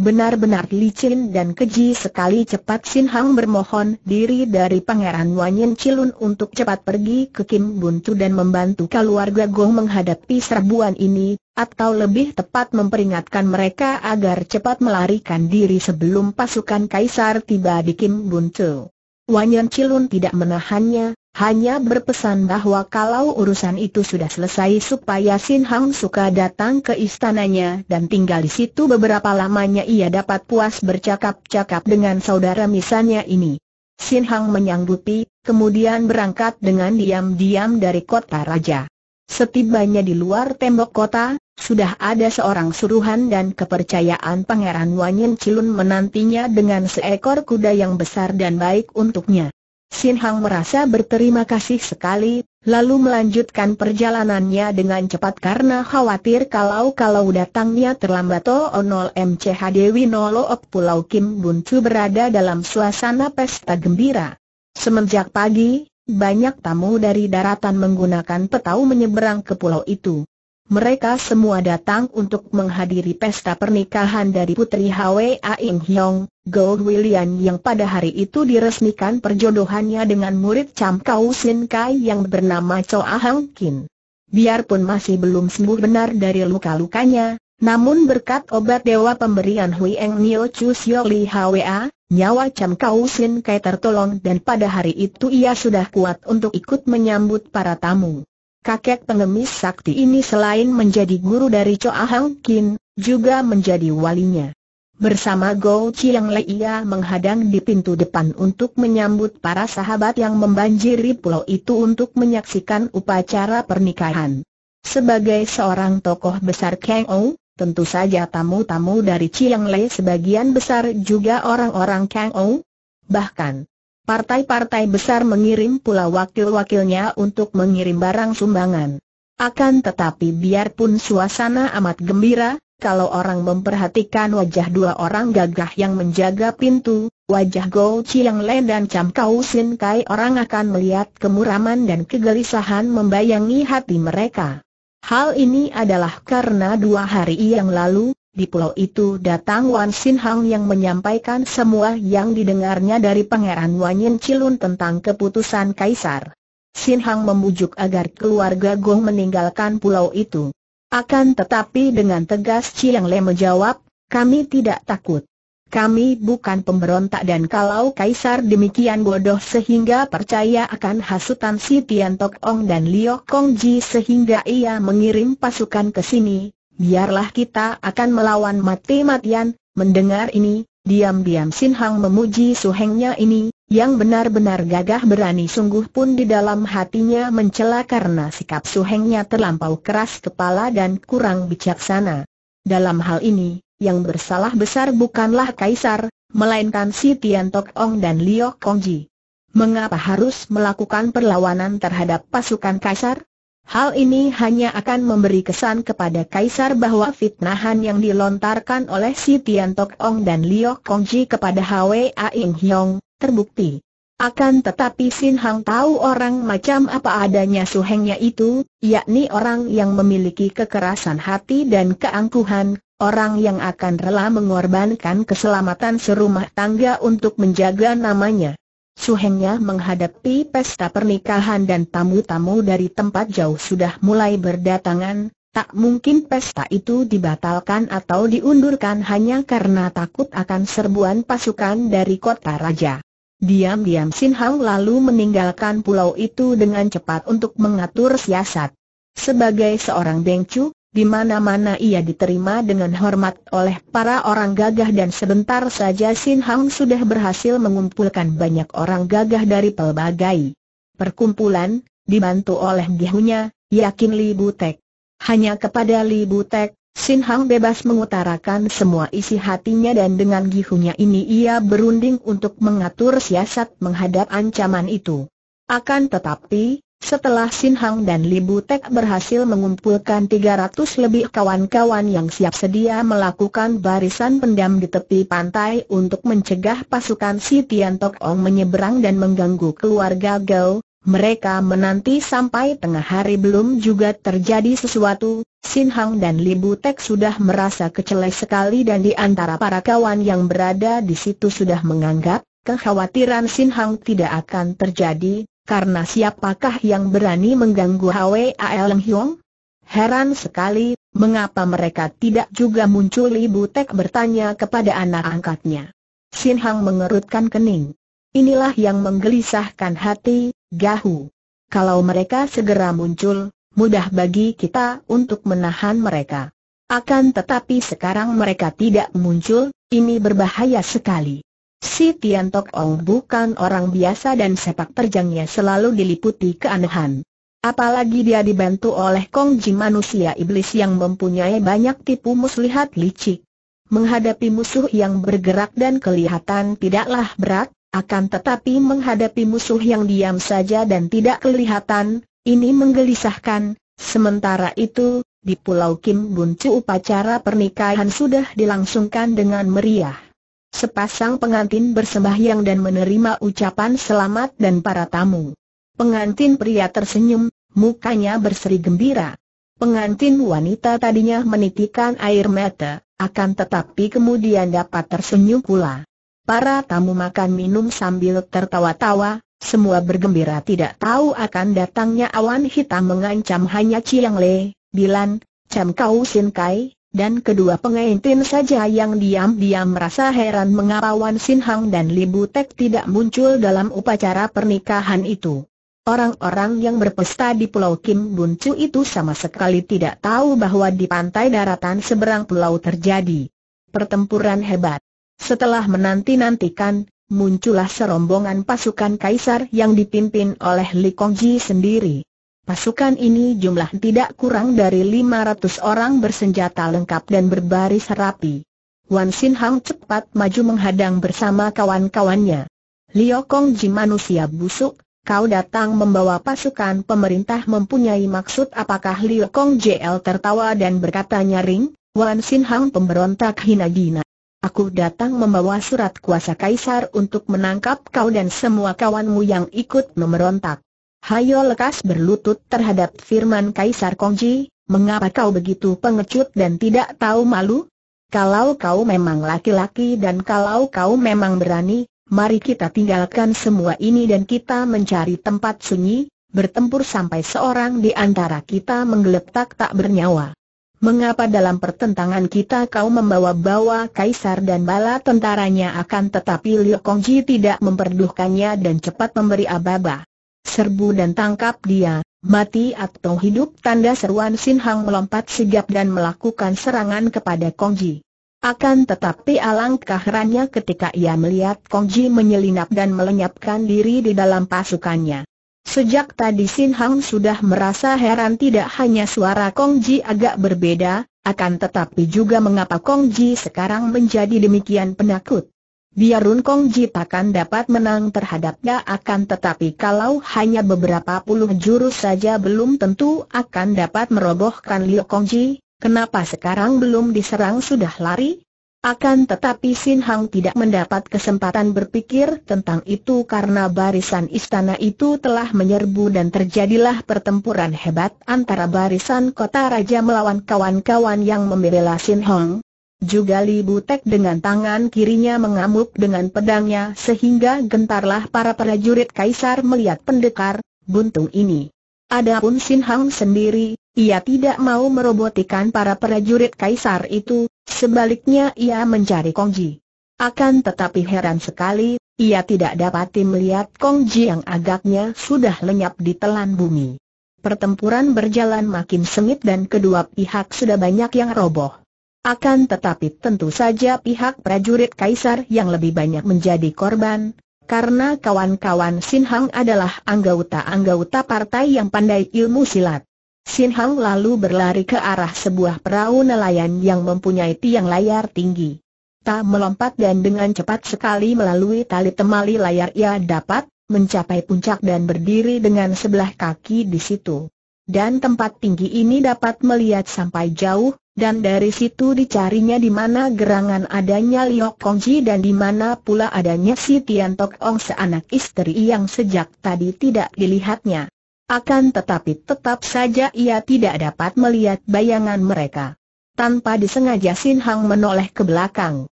Benar-benar licin dan keji sekali cepat Sin Hang bermohon diri dari Pangeran Wanyin Cilun untuk cepat pergi ke Kim Buntu dan membantu keluarga goh menghadapi serbuan ini, atau lebih tepat memperingatkan mereka agar cepat melarikan diri sebelum pasukan Kaisar tiba di Kim Buntu. Wanyan Cilun tidak menahannya, hanya berpesan bahwa kalau urusan itu sudah selesai supaya Sin Hang suka datang ke istananya dan tinggal di situ beberapa lamanya ia dapat puas bercakap-cakap dengan saudara misalnya ini. Sin Hang menyanggupi, kemudian berangkat dengan diam-diam dari kota raja. Setibanya di luar tembok kota, sudah ada seorang suruhan dan kepercayaan Pangeran Wanyin Cilun menantinya dengan seekor kuda yang besar dan baik untuknya. Sin Hang merasa berterima kasih sekali, lalu melanjutkan perjalanannya dengan cepat karena khawatir kalau-kalau datangnya terlambat Oh Nol MCH Dewi Nolok Pulau Kim Bun berada dalam suasana pesta gembira. Semenjak pagi, banyak tamu dari daratan menggunakan petau menyeberang ke pulau itu. Mereka semua datang untuk menghadiri pesta pernikahan dari Putri Hwa Aing Hyong, Gold William yang pada hari itu diresmikan perjodohannya dengan murid Cham Kau Sin Kai yang bernama Choa Hang Kin. Biarpun masih belum sembuh benar dari luka-lukanya, namun berkat obat dewa pemberian Hui Eng Nio Chu Sio Li Hwa, nyawa Cham Kau Sin Kai tertolong dan pada hari itu ia sudah kuat untuk ikut menyambut para tamu. Kakek pengemis sakti ini selain menjadi guru dari Choa Hang Kin, juga menjadi walinya. Bersama Go Chiang Lei ia menghadang di pintu depan untuk menyambut para sahabat yang membanjiri pulau itu untuk menyaksikan upacara pernikahan. Sebagai seorang tokoh besar Kang Ou, tentu saja tamu-tamu dari Chiang Lei sebagian besar juga orang-orang Kang Ou. Bahkan, partai-partai besar mengirim pula wakil-wakilnya untuk mengirim barang sumbangan. Akan tetapi biarpun suasana amat gembira, kalau orang memperhatikan wajah dua orang gagah yang menjaga pintu, wajah Go Chiang Len dan Cham Kau Sin Kai orang akan melihat kemuraman dan kegelisahan membayangi hati mereka. Hal ini adalah karena dua hari yang lalu, di pulau itu datang Wan Sin Hang yang menyampaikan semua yang didengarnya dari Pangeran Wan Yin Cilun tentang keputusan Kaisar. Sin Hang membujuk agar keluarga Gong meninggalkan pulau itu. Akan tetapi dengan tegas Chiang Le menjawab, kami tidak takut. Kami bukan pemberontak dan kalau Kaisar demikian bodoh sehingga percaya akan hasutan si Tian Tok Ong dan Liok Kong Ji sehingga ia mengirim pasukan ke sini, biarlah kita akan melawan mati-matian, mendengar ini, diam-diam Sin Hang memuji suhengnya ini, yang benar-benar gagah berani sungguh pun di dalam hatinya mencela karena sikap suhengnya terlampau keras kepala dan kurang bijaksana. Dalam hal ini, yang bersalah besar bukanlah Kaisar, melainkan si Tian Tok Ong dan Liok Kongji. Mengapa harus melakukan perlawanan terhadap pasukan Kaisar? Hal ini hanya akan memberi kesan kepada Kaisar bahwa fitnahan yang dilontarkan oleh si Tian Tok Ong dan Liu Kongji kepada Hwa Ing Hiong terbukti. Akan tetapi Sin Hang tahu orang macam apa adanya suhengnya itu, yakni orang yang memiliki kekerasan hati dan keangkuhan, orang yang akan rela mengorbankan keselamatan serumah tangga untuk menjaga namanya. Suhengnya menghadapi pesta pernikahan dan tamu-tamu dari tempat jauh sudah mulai berdatangan, tak mungkin pesta itu dibatalkan atau diundurkan hanya karena takut akan serbuan pasukan dari kota raja. Diam-diam Sin Hao lalu meninggalkan pulau itu dengan cepat untuk mengatur siasat. Sebagai seorang bengcu, di mana-mana ia diterima dengan hormat oleh para orang gagah dan sebentar saja Sin Hang sudah berhasil mengumpulkan banyak orang gagah dari pelbagai perkumpulan, dibantu oleh gihunya, yakin Li Butek. Hanya kepada Li Butek, Sin Hang bebas mengutarakan semua isi hatinya dan dengan gihunya ini ia berunding untuk mengatur siasat menghadap ancaman itu. Akan tetapi, setelah Sin Hang dan Li Butek berhasil mengumpulkan 300 lebih kawan-kawan yang siap sedia melakukan barisan pendam di tepi pantai untuk mencegah pasukan si Tian Tok Ong menyeberang dan mengganggu keluarga Gao, mereka menanti sampai tengah hari belum juga terjadi sesuatu, Sin Hang dan Li Butek sudah merasa kecelai sekali dan di antara para kawan yang berada di situ sudah menganggap, kekhawatiran Sin Hang tidak akan terjadi, karena siapakah yang berani mengganggu Hwa Aeleng Hiong? Heran sekali, mengapa mereka tidak juga muncul Ibu Tek bertanya kepada anak angkatnya. Sin Hang mengerutkan kening. Inilah yang menggelisahkan hati, Gahu. Kalau mereka segera muncul, mudah bagi kita untuk menahan mereka. Akan tetapi sekarang mereka tidak muncul, ini berbahaya sekali. Si Tian Tok Ong bukan orang biasa dan sepak terjangnya selalu diliputi keanehan. Apalagi dia dibantu oleh Kong Ji manusia iblis yang mempunyai banyak tipu muslihat licik. Menghadapi musuh yang bergerak dan kelihatan tidaklah berat, akan tetapi menghadapi musuh yang diam saja dan tidak kelihatan, ini menggelisahkan. Sementara itu, di Pulau Kim Buncu upacara pernikahan sudah dilangsungkan dengan meriah. Sepasang pengantin bersembahyang dan menerima ucapan selamat dan para tamu. Pengantin pria tersenyum, mukanya berseri gembira. Pengantin wanita tadinya menitikan air mata, akan tetapi kemudian dapat tersenyum pula. Para tamu makan minum sambil tertawa-tawa, semua bergembira tidak tahu akan datangnya awan hitam mengancam hanya Chiang Le, Bilan, Cham Kau Sin Kai, dan kedua pengantin saja yang diam-diam merasa heran mengapa Wan Sin Hang dan Libu Tek tidak muncul dalam upacara pernikahan itu. Orang-orang yang berpesta di Pulau Kim Bun itu sama sekali tidak tahu bahwa di pantai daratan seberang pulau terjadi pertempuran hebat. Setelah menanti-nantikan, muncullah serombongan pasukan kaisar yang dipimpin oleh Li Kongji sendiri. Pasukan ini jumlah tidak kurang dari 500 orang bersenjata lengkap dan berbaris rapi. Wan Sin Hang cepat maju menghadang bersama kawan-kawannya. Liu Kong Ji manusia busuk, kau datang membawa pasukan pemerintah mempunyai maksud apakah Liu Kong JL tertawa dan berkata nyaring, Wan Sin Hang pemberontak hina gina. Aku datang membawa surat kuasa kaisar untuk menangkap kau dan semua kawanmu yang ikut memberontak. Hayo lekas berlutut terhadap firman Kaisar Kongji, mengapa kau begitu pengecut dan tidak tahu malu? Kalau kau memang laki-laki dan kalau kau memang berani, mari kita tinggalkan semua ini dan kita mencari tempat sunyi, bertempur sampai seorang di antara kita menggeletak tak bernyawa. Mengapa dalam pertentangan kita kau membawa-bawa kaisar dan bala tentaranya akan tetapi Liu Kongji tidak memperduhkannya dan cepat memberi ababa serbu dan tangkap dia, mati atau hidup tanda seruan Sin Hang melompat sigap dan melakukan serangan kepada Kong Ji. Akan tetapi alangkah herannya ketika ia melihat Kong Ji menyelinap dan melenyapkan diri di dalam pasukannya. Sejak tadi Sin Hang sudah merasa heran tidak hanya suara Kong Ji agak berbeda, akan tetapi juga mengapa Kong Ji sekarang menjadi demikian penakut. Biar Run Kong Ji takkan dapat menang terhadapnya akan tetapi kalau hanya beberapa puluh jurus saja belum tentu akan dapat merobohkan Liu Kong Ji, kenapa sekarang belum diserang sudah lari? Akan tetapi Sin Hang tidak mendapat kesempatan berpikir tentang itu karena barisan istana itu telah menyerbu dan terjadilah pertempuran hebat antara barisan kota raja melawan kawan-kawan yang membela Sin Hang. Juga Li Butek dengan tangan kirinya mengamuk dengan pedangnya sehingga gentarlah para prajurit kaisar melihat pendekar, buntung ini. Adapun Sin Hang sendiri, ia tidak mau merobotikan para prajurit kaisar itu, sebaliknya ia mencari Kong Ji. Akan tetapi heran sekali, ia tidak dapat melihat Kong Ji yang agaknya sudah lenyap di telan bumi. Pertempuran berjalan makin sengit dan kedua pihak sudah banyak yang roboh. Akan tetapi tentu saja pihak prajurit kaisar yang lebih banyak menjadi korban, karena kawan-kawan Sin Hang adalah anggota-anggota partai yang pandai ilmu silat. Sin Hang lalu berlari ke arah sebuah perahu nelayan yang mempunyai tiang layar tinggi. Tak melompat dan dengan cepat sekali melalui tali temali layar ia dapat mencapai puncak dan berdiri dengan sebelah kaki di situ dan tempat tinggi ini dapat melihat sampai jauh, dan dari situ dicarinya di mana gerangan adanya Liok Kongji dan di mana pula adanya si Tian Tok Ong seanak istri yang sejak tadi tidak dilihatnya. Akan tetapi tetap saja ia tidak dapat melihat bayangan mereka. Tanpa disengaja Sin Hang menoleh ke belakang.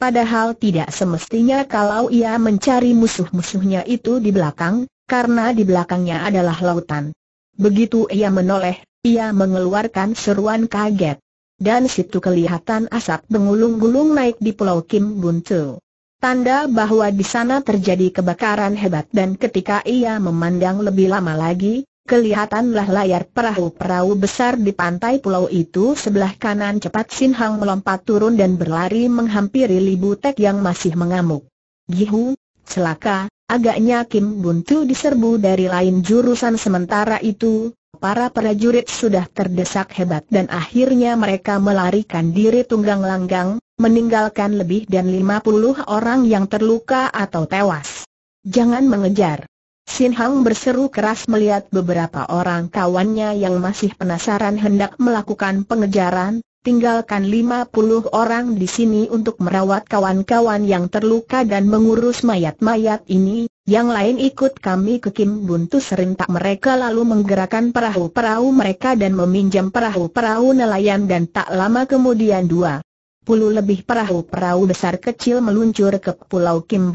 Padahal tidak semestinya kalau ia mencari musuh-musuhnya itu di belakang, karena di belakangnya adalah lautan. Begitu ia menoleh, ia mengeluarkan seruan kaget. Dan situ kelihatan asap mengulung-gulung naik di pulau Kim Buntu. Tanda bahwa di sana terjadi kebakaran hebat dan ketika ia memandang lebih lama lagi, kelihatanlah layar perahu-perahu besar di pantai pulau itu sebelah kanan cepat Sin Hang melompat turun dan berlari menghampiri Libu Tek yang masih mengamuk. Gihu, celaka, Agaknya Kim Buntu diserbu dari lain jurusan sementara itu, para prajurit sudah terdesak hebat dan akhirnya mereka melarikan diri tunggang langgang, meninggalkan lebih dan 50 orang yang terluka atau tewas. Jangan mengejar. Sin Hang berseru keras melihat beberapa orang kawannya yang masih penasaran hendak melakukan pengejaran, tinggalkan lima puluh orang di sini untuk merawat kawan-kawan yang terluka dan mengurus mayat-mayat ini, yang lain ikut kami ke Kim Buntu serentak mereka lalu menggerakkan perahu-perahu mereka dan meminjam perahu-perahu nelayan dan tak lama kemudian dua puluh lebih perahu-perahu besar kecil meluncur ke Pulau Kim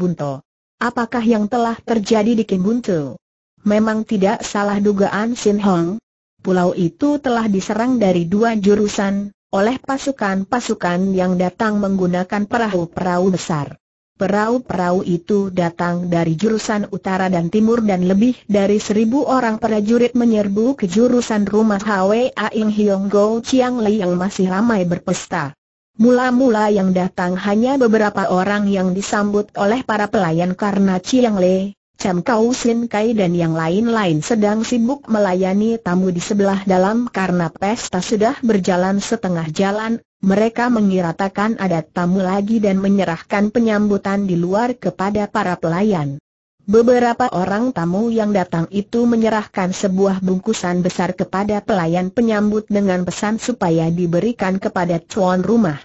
Apakah yang telah terjadi di Kim Memang tidak salah dugaan Sin Hong. Pulau itu telah diserang dari dua jurusan, oleh pasukan-pasukan yang datang menggunakan perahu-perahu besar. Perahu-perahu itu datang dari jurusan utara dan timur dan lebih dari seribu orang prajurit menyerbu ke jurusan rumah Hwa Ing Hiong Go Chiang Lei yang masih ramai berpesta. Mula-mula yang datang hanya beberapa orang yang disambut oleh para pelayan karena Chiang Lei Cham Kau Sin Kai dan yang lain-lain sedang sibuk melayani tamu di sebelah dalam karena pesta sudah berjalan setengah jalan, mereka mengiratakan ada tamu lagi dan menyerahkan penyambutan di luar kepada para pelayan. Beberapa orang tamu yang datang itu menyerahkan sebuah bungkusan besar kepada pelayan penyambut dengan pesan supaya diberikan kepada tuan rumah.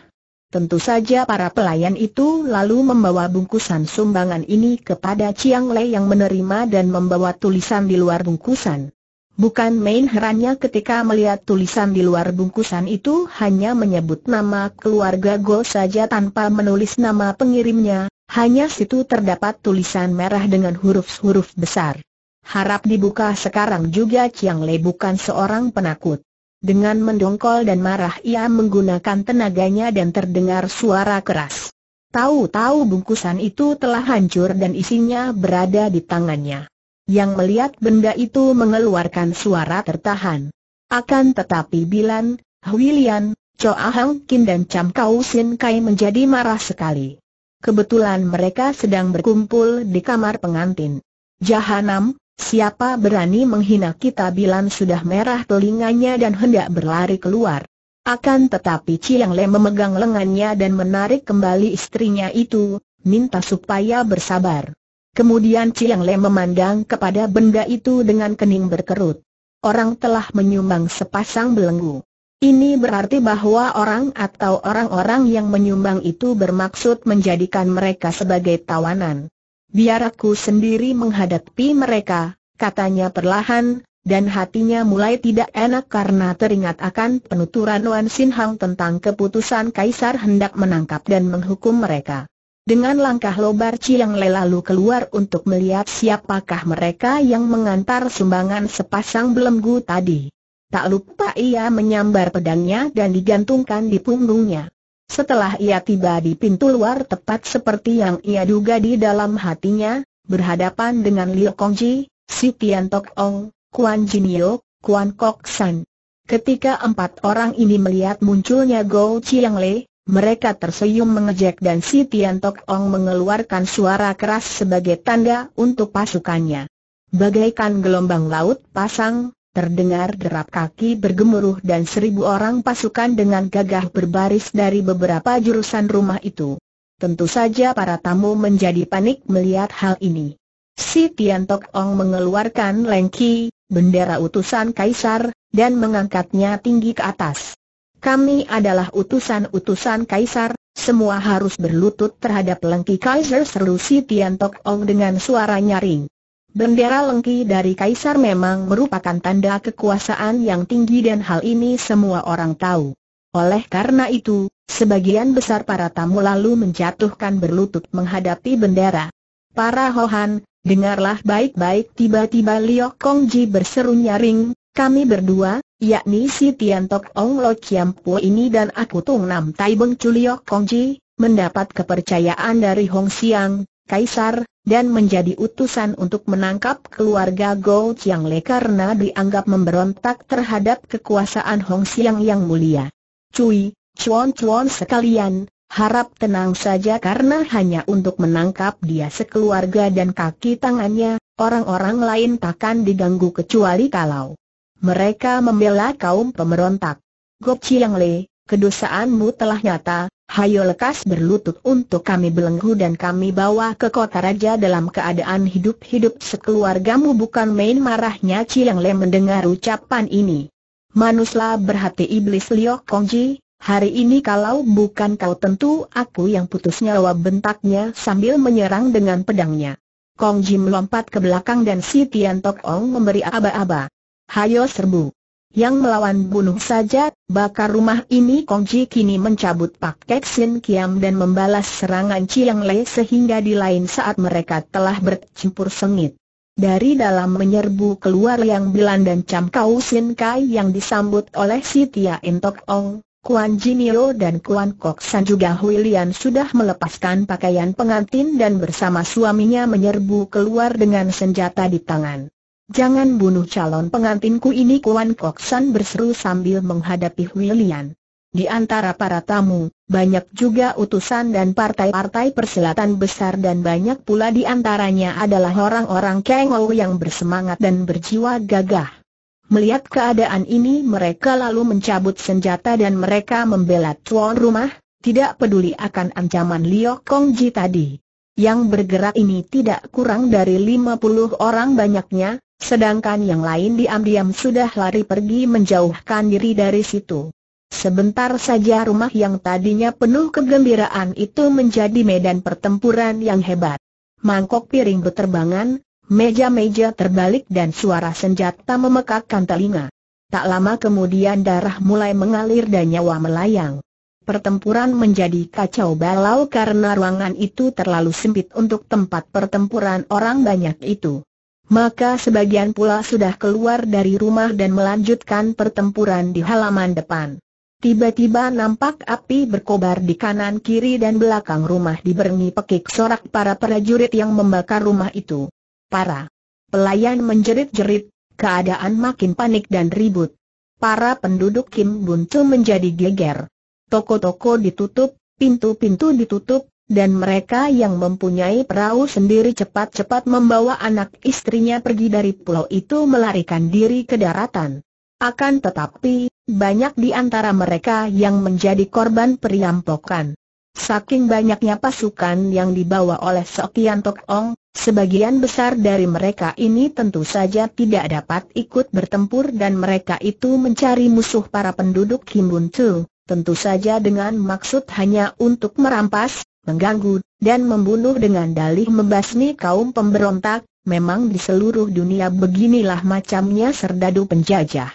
Tentu saja para pelayan itu lalu membawa bungkusan sumbangan ini kepada Chiang Lei yang menerima dan membawa tulisan di luar bungkusan. Bukan main herannya ketika melihat tulisan di luar bungkusan itu hanya menyebut nama keluarga Go saja tanpa menulis nama pengirimnya, hanya situ terdapat tulisan merah dengan huruf-huruf besar. Harap dibuka sekarang juga Chiang Lei bukan seorang penakut. Dengan mendongkol dan marah ia menggunakan tenaganya dan terdengar suara keras. Tahu-tahu bungkusan itu telah hancur dan isinya berada di tangannya. Yang melihat benda itu mengeluarkan suara tertahan. Akan tetapi Bilan, Huilian, Choa Hang Kin dan Cham Kau Sin Kai menjadi marah sekali. Kebetulan mereka sedang berkumpul di kamar pengantin. Jahanam, Siapa berani menghina kita bilang sudah merah telinganya dan hendak berlari keluar. Akan tetapi Ciang Le memegang lengannya dan menarik kembali istrinya itu, minta supaya bersabar. Kemudian Ciang Le memandang kepada benda itu dengan kening berkerut. Orang telah menyumbang sepasang belenggu. Ini berarti bahwa orang atau orang-orang yang menyumbang itu bermaksud menjadikan mereka sebagai tawanan. Biar aku sendiri menghadapi mereka, katanya perlahan, dan hatinya mulai tidak enak karena teringat akan penuturan Wan Sin Hang tentang keputusan Kaisar hendak menangkap dan menghukum mereka. Dengan langkah lobar Ciang Le lalu keluar untuk melihat siapakah mereka yang mengantar sumbangan sepasang belenggu tadi. Tak lupa ia menyambar pedangnya dan digantungkan di punggungnya. Setelah ia tiba di pintu luar tepat seperti yang ia duga di dalam hatinya, berhadapan dengan Liu Kongji, Si Tian Tok Ong, Kuan Jinio, Kuan Kok San. Ketika empat orang ini melihat munculnya Go Chiang Le, mereka tersenyum mengejek dan Si Tian Tok Ong mengeluarkan suara keras sebagai tanda untuk pasukannya. Bagaikan gelombang laut pasang, Terdengar derap kaki bergemuruh dan seribu orang pasukan dengan gagah berbaris dari beberapa jurusan rumah itu. Tentu saja para tamu menjadi panik melihat hal ini. Si Tian Tok Ong mengeluarkan lengki, bendera utusan kaisar, dan mengangkatnya tinggi ke atas. Kami adalah utusan-utusan kaisar, semua harus berlutut terhadap lengki kaisar seru si Tian Tok Ong dengan suara nyaring. Bendera lengki dari kaisar memang merupakan tanda kekuasaan yang tinggi dan hal ini semua orang tahu. Oleh karena itu, sebagian besar para tamu lalu menjatuhkan berlutut menghadapi bendera. Para Hohan, dengarlah baik-baik tiba-tiba Liu Kongji berseru nyaring, kami berdua, yakni si Tian Tok Ong Lo Chiam Po ini dan aku Tung Nam Tai Beng Chu Liu Kongji, mendapat kepercayaan dari Hong Siang, Kaisar, dan menjadi utusan untuk menangkap keluarga Go Chiang Le karena dianggap memberontak terhadap kekuasaan Hong Xiang yang mulia. Cui, cuan-cuan sekalian, harap tenang saja karena hanya untuk menangkap dia sekeluarga dan kaki tangannya, orang-orang lain takkan diganggu kecuali kalau mereka membela kaum pemberontak. Go Chiang Le, kedosaanmu telah nyata, hayo lekas berlutut untuk kami belenggu dan kami bawa ke kota raja dalam keadaan hidup-hidup sekeluargamu bukan main marahnya Ciang Le mendengar ucapan ini. Manuslah berhati iblis Liok Kongji, hari ini kalau bukan kau tentu aku yang putus nyawa bentaknya sambil menyerang dengan pedangnya. Kongji melompat ke belakang dan si Tian Tok Ong memberi aba-aba. Hayo serbu yang melawan bunuh saja, bakar rumah ini Kongji kini mencabut Pak Kek Sin Kiam dan membalas serangan Chiang Lei sehingga di lain saat mereka telah bercampur sengit. Dari dalam menyerbu keluar yang Bilan dan Cham Kau Sin Kai yang disambut oleh si Tia Intok Ong, Kuan Jinio dan Kuan Kok San juga Hui Lian sudah melepaskan pakaian pengantin dan bersama suaminya menyerbu keluar dengan senjata di tangan. Jangan bunuh calon pengantinku ini Kuan Kok San berseru sambil menghadapi William. Di antara para tamu, banyak juga utusan dan partai-partai perselatan besar dan banyak pula di antaranya adalah orang-orang Kengou yang bersemangat dan berjiwa gagah. Melihat keadaan ini mereka lalu mencabut senjata dan mereka membela tuan rumah, tidak peduli akan ancaman Liok Kongji tadi. Yang bergerak ini tidak kurang dari 50 orang banyaknya, Sedangkan yang lain diam-diam sudah lari pergi menjauhkan diri dari situ. Sebentar saja rumah yang tadinya penuh kegembiraan itu menjadi medan pertempuran yang hebat. Mangkok piring berterbangan, meja-meja terbalik dan suara senjata memekakkan telinga. Tak lama kemudian darah mulai mengalir dan nyawa melayang. Pertempuran menjadi kacau balau karena ruangan itu terlalu sempit untuk tempat pertempuran orang banyak itu maka sebagian pula sudah keluar dari rumah dan melanjutkan pertempuran di halaman depan. Tiba-tiba nampak api berkobar di kanan kiri dan belakang rumah diberangi pekik sorak para prajurit yang membakar rumah itu. Para pelayan menjerit-jerit, keadaan makin panik dan ribut. Para penduduk Kim Buntu menjadi geger. Toko-toko ditutup, pintu-pintu ditutup, dan mereka yang mempunyai perahu sendiri cepat-cepat membawa anak istrinya pergi dari pulau itu melarikan diri ke daratan. Akan tetapi, banyak di antara mereka yang menjadi korban perampokan. Saking banyaknya pasukan yang dibawa oleh Sokian Tok Ong, sebagian besar dari mereka ini tentu saja tidak dapat ikut bertempur dan mereka itu mencari musuh para penduduk Kimbun Tu tentu saja dengan maksud hanya untuk merampas, mengganggu, dan membunuh dengan dalih membasmi kaum pemberontak, memang di seluruh dunia beginilah macamnya serdadu penjajah.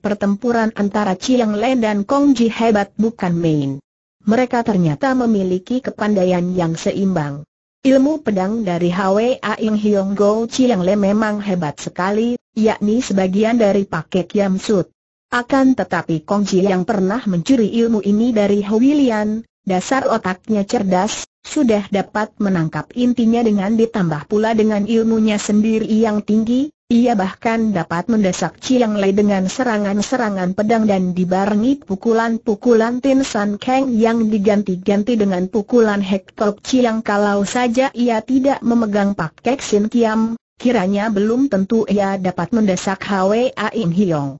Pertempuran antara Chiang Len dan Kong Ji hebat bukan main. Mereka ternyata memiliki kepandaian yang seimbang. Ilmu pedang dari Hwa Ing Hiong Go Chiang Le memang hebat sekali, yakni sebagian dari paket Yam Sut. Akan tetapi Kong Ji yang pernah mencuri ilmu ini dari Wilian, dasar otaknya cerdas, sudah dapat menangkap intinya dengan ditambah pula dengan ilmunya sendiri yang tinggi, ia bahkan dapat mendesak Chiang Lei dengan serangan-serangan pedang dan dibarengi pukulan-pukulan Tin San Kang yang diganti-ganti dengan pukulan Hektok Chiang kalau saja ia tidak memegang Pak Kek Sin Kiam, kiranya belum tentu ia dapat mendesak Hwa In Hiong.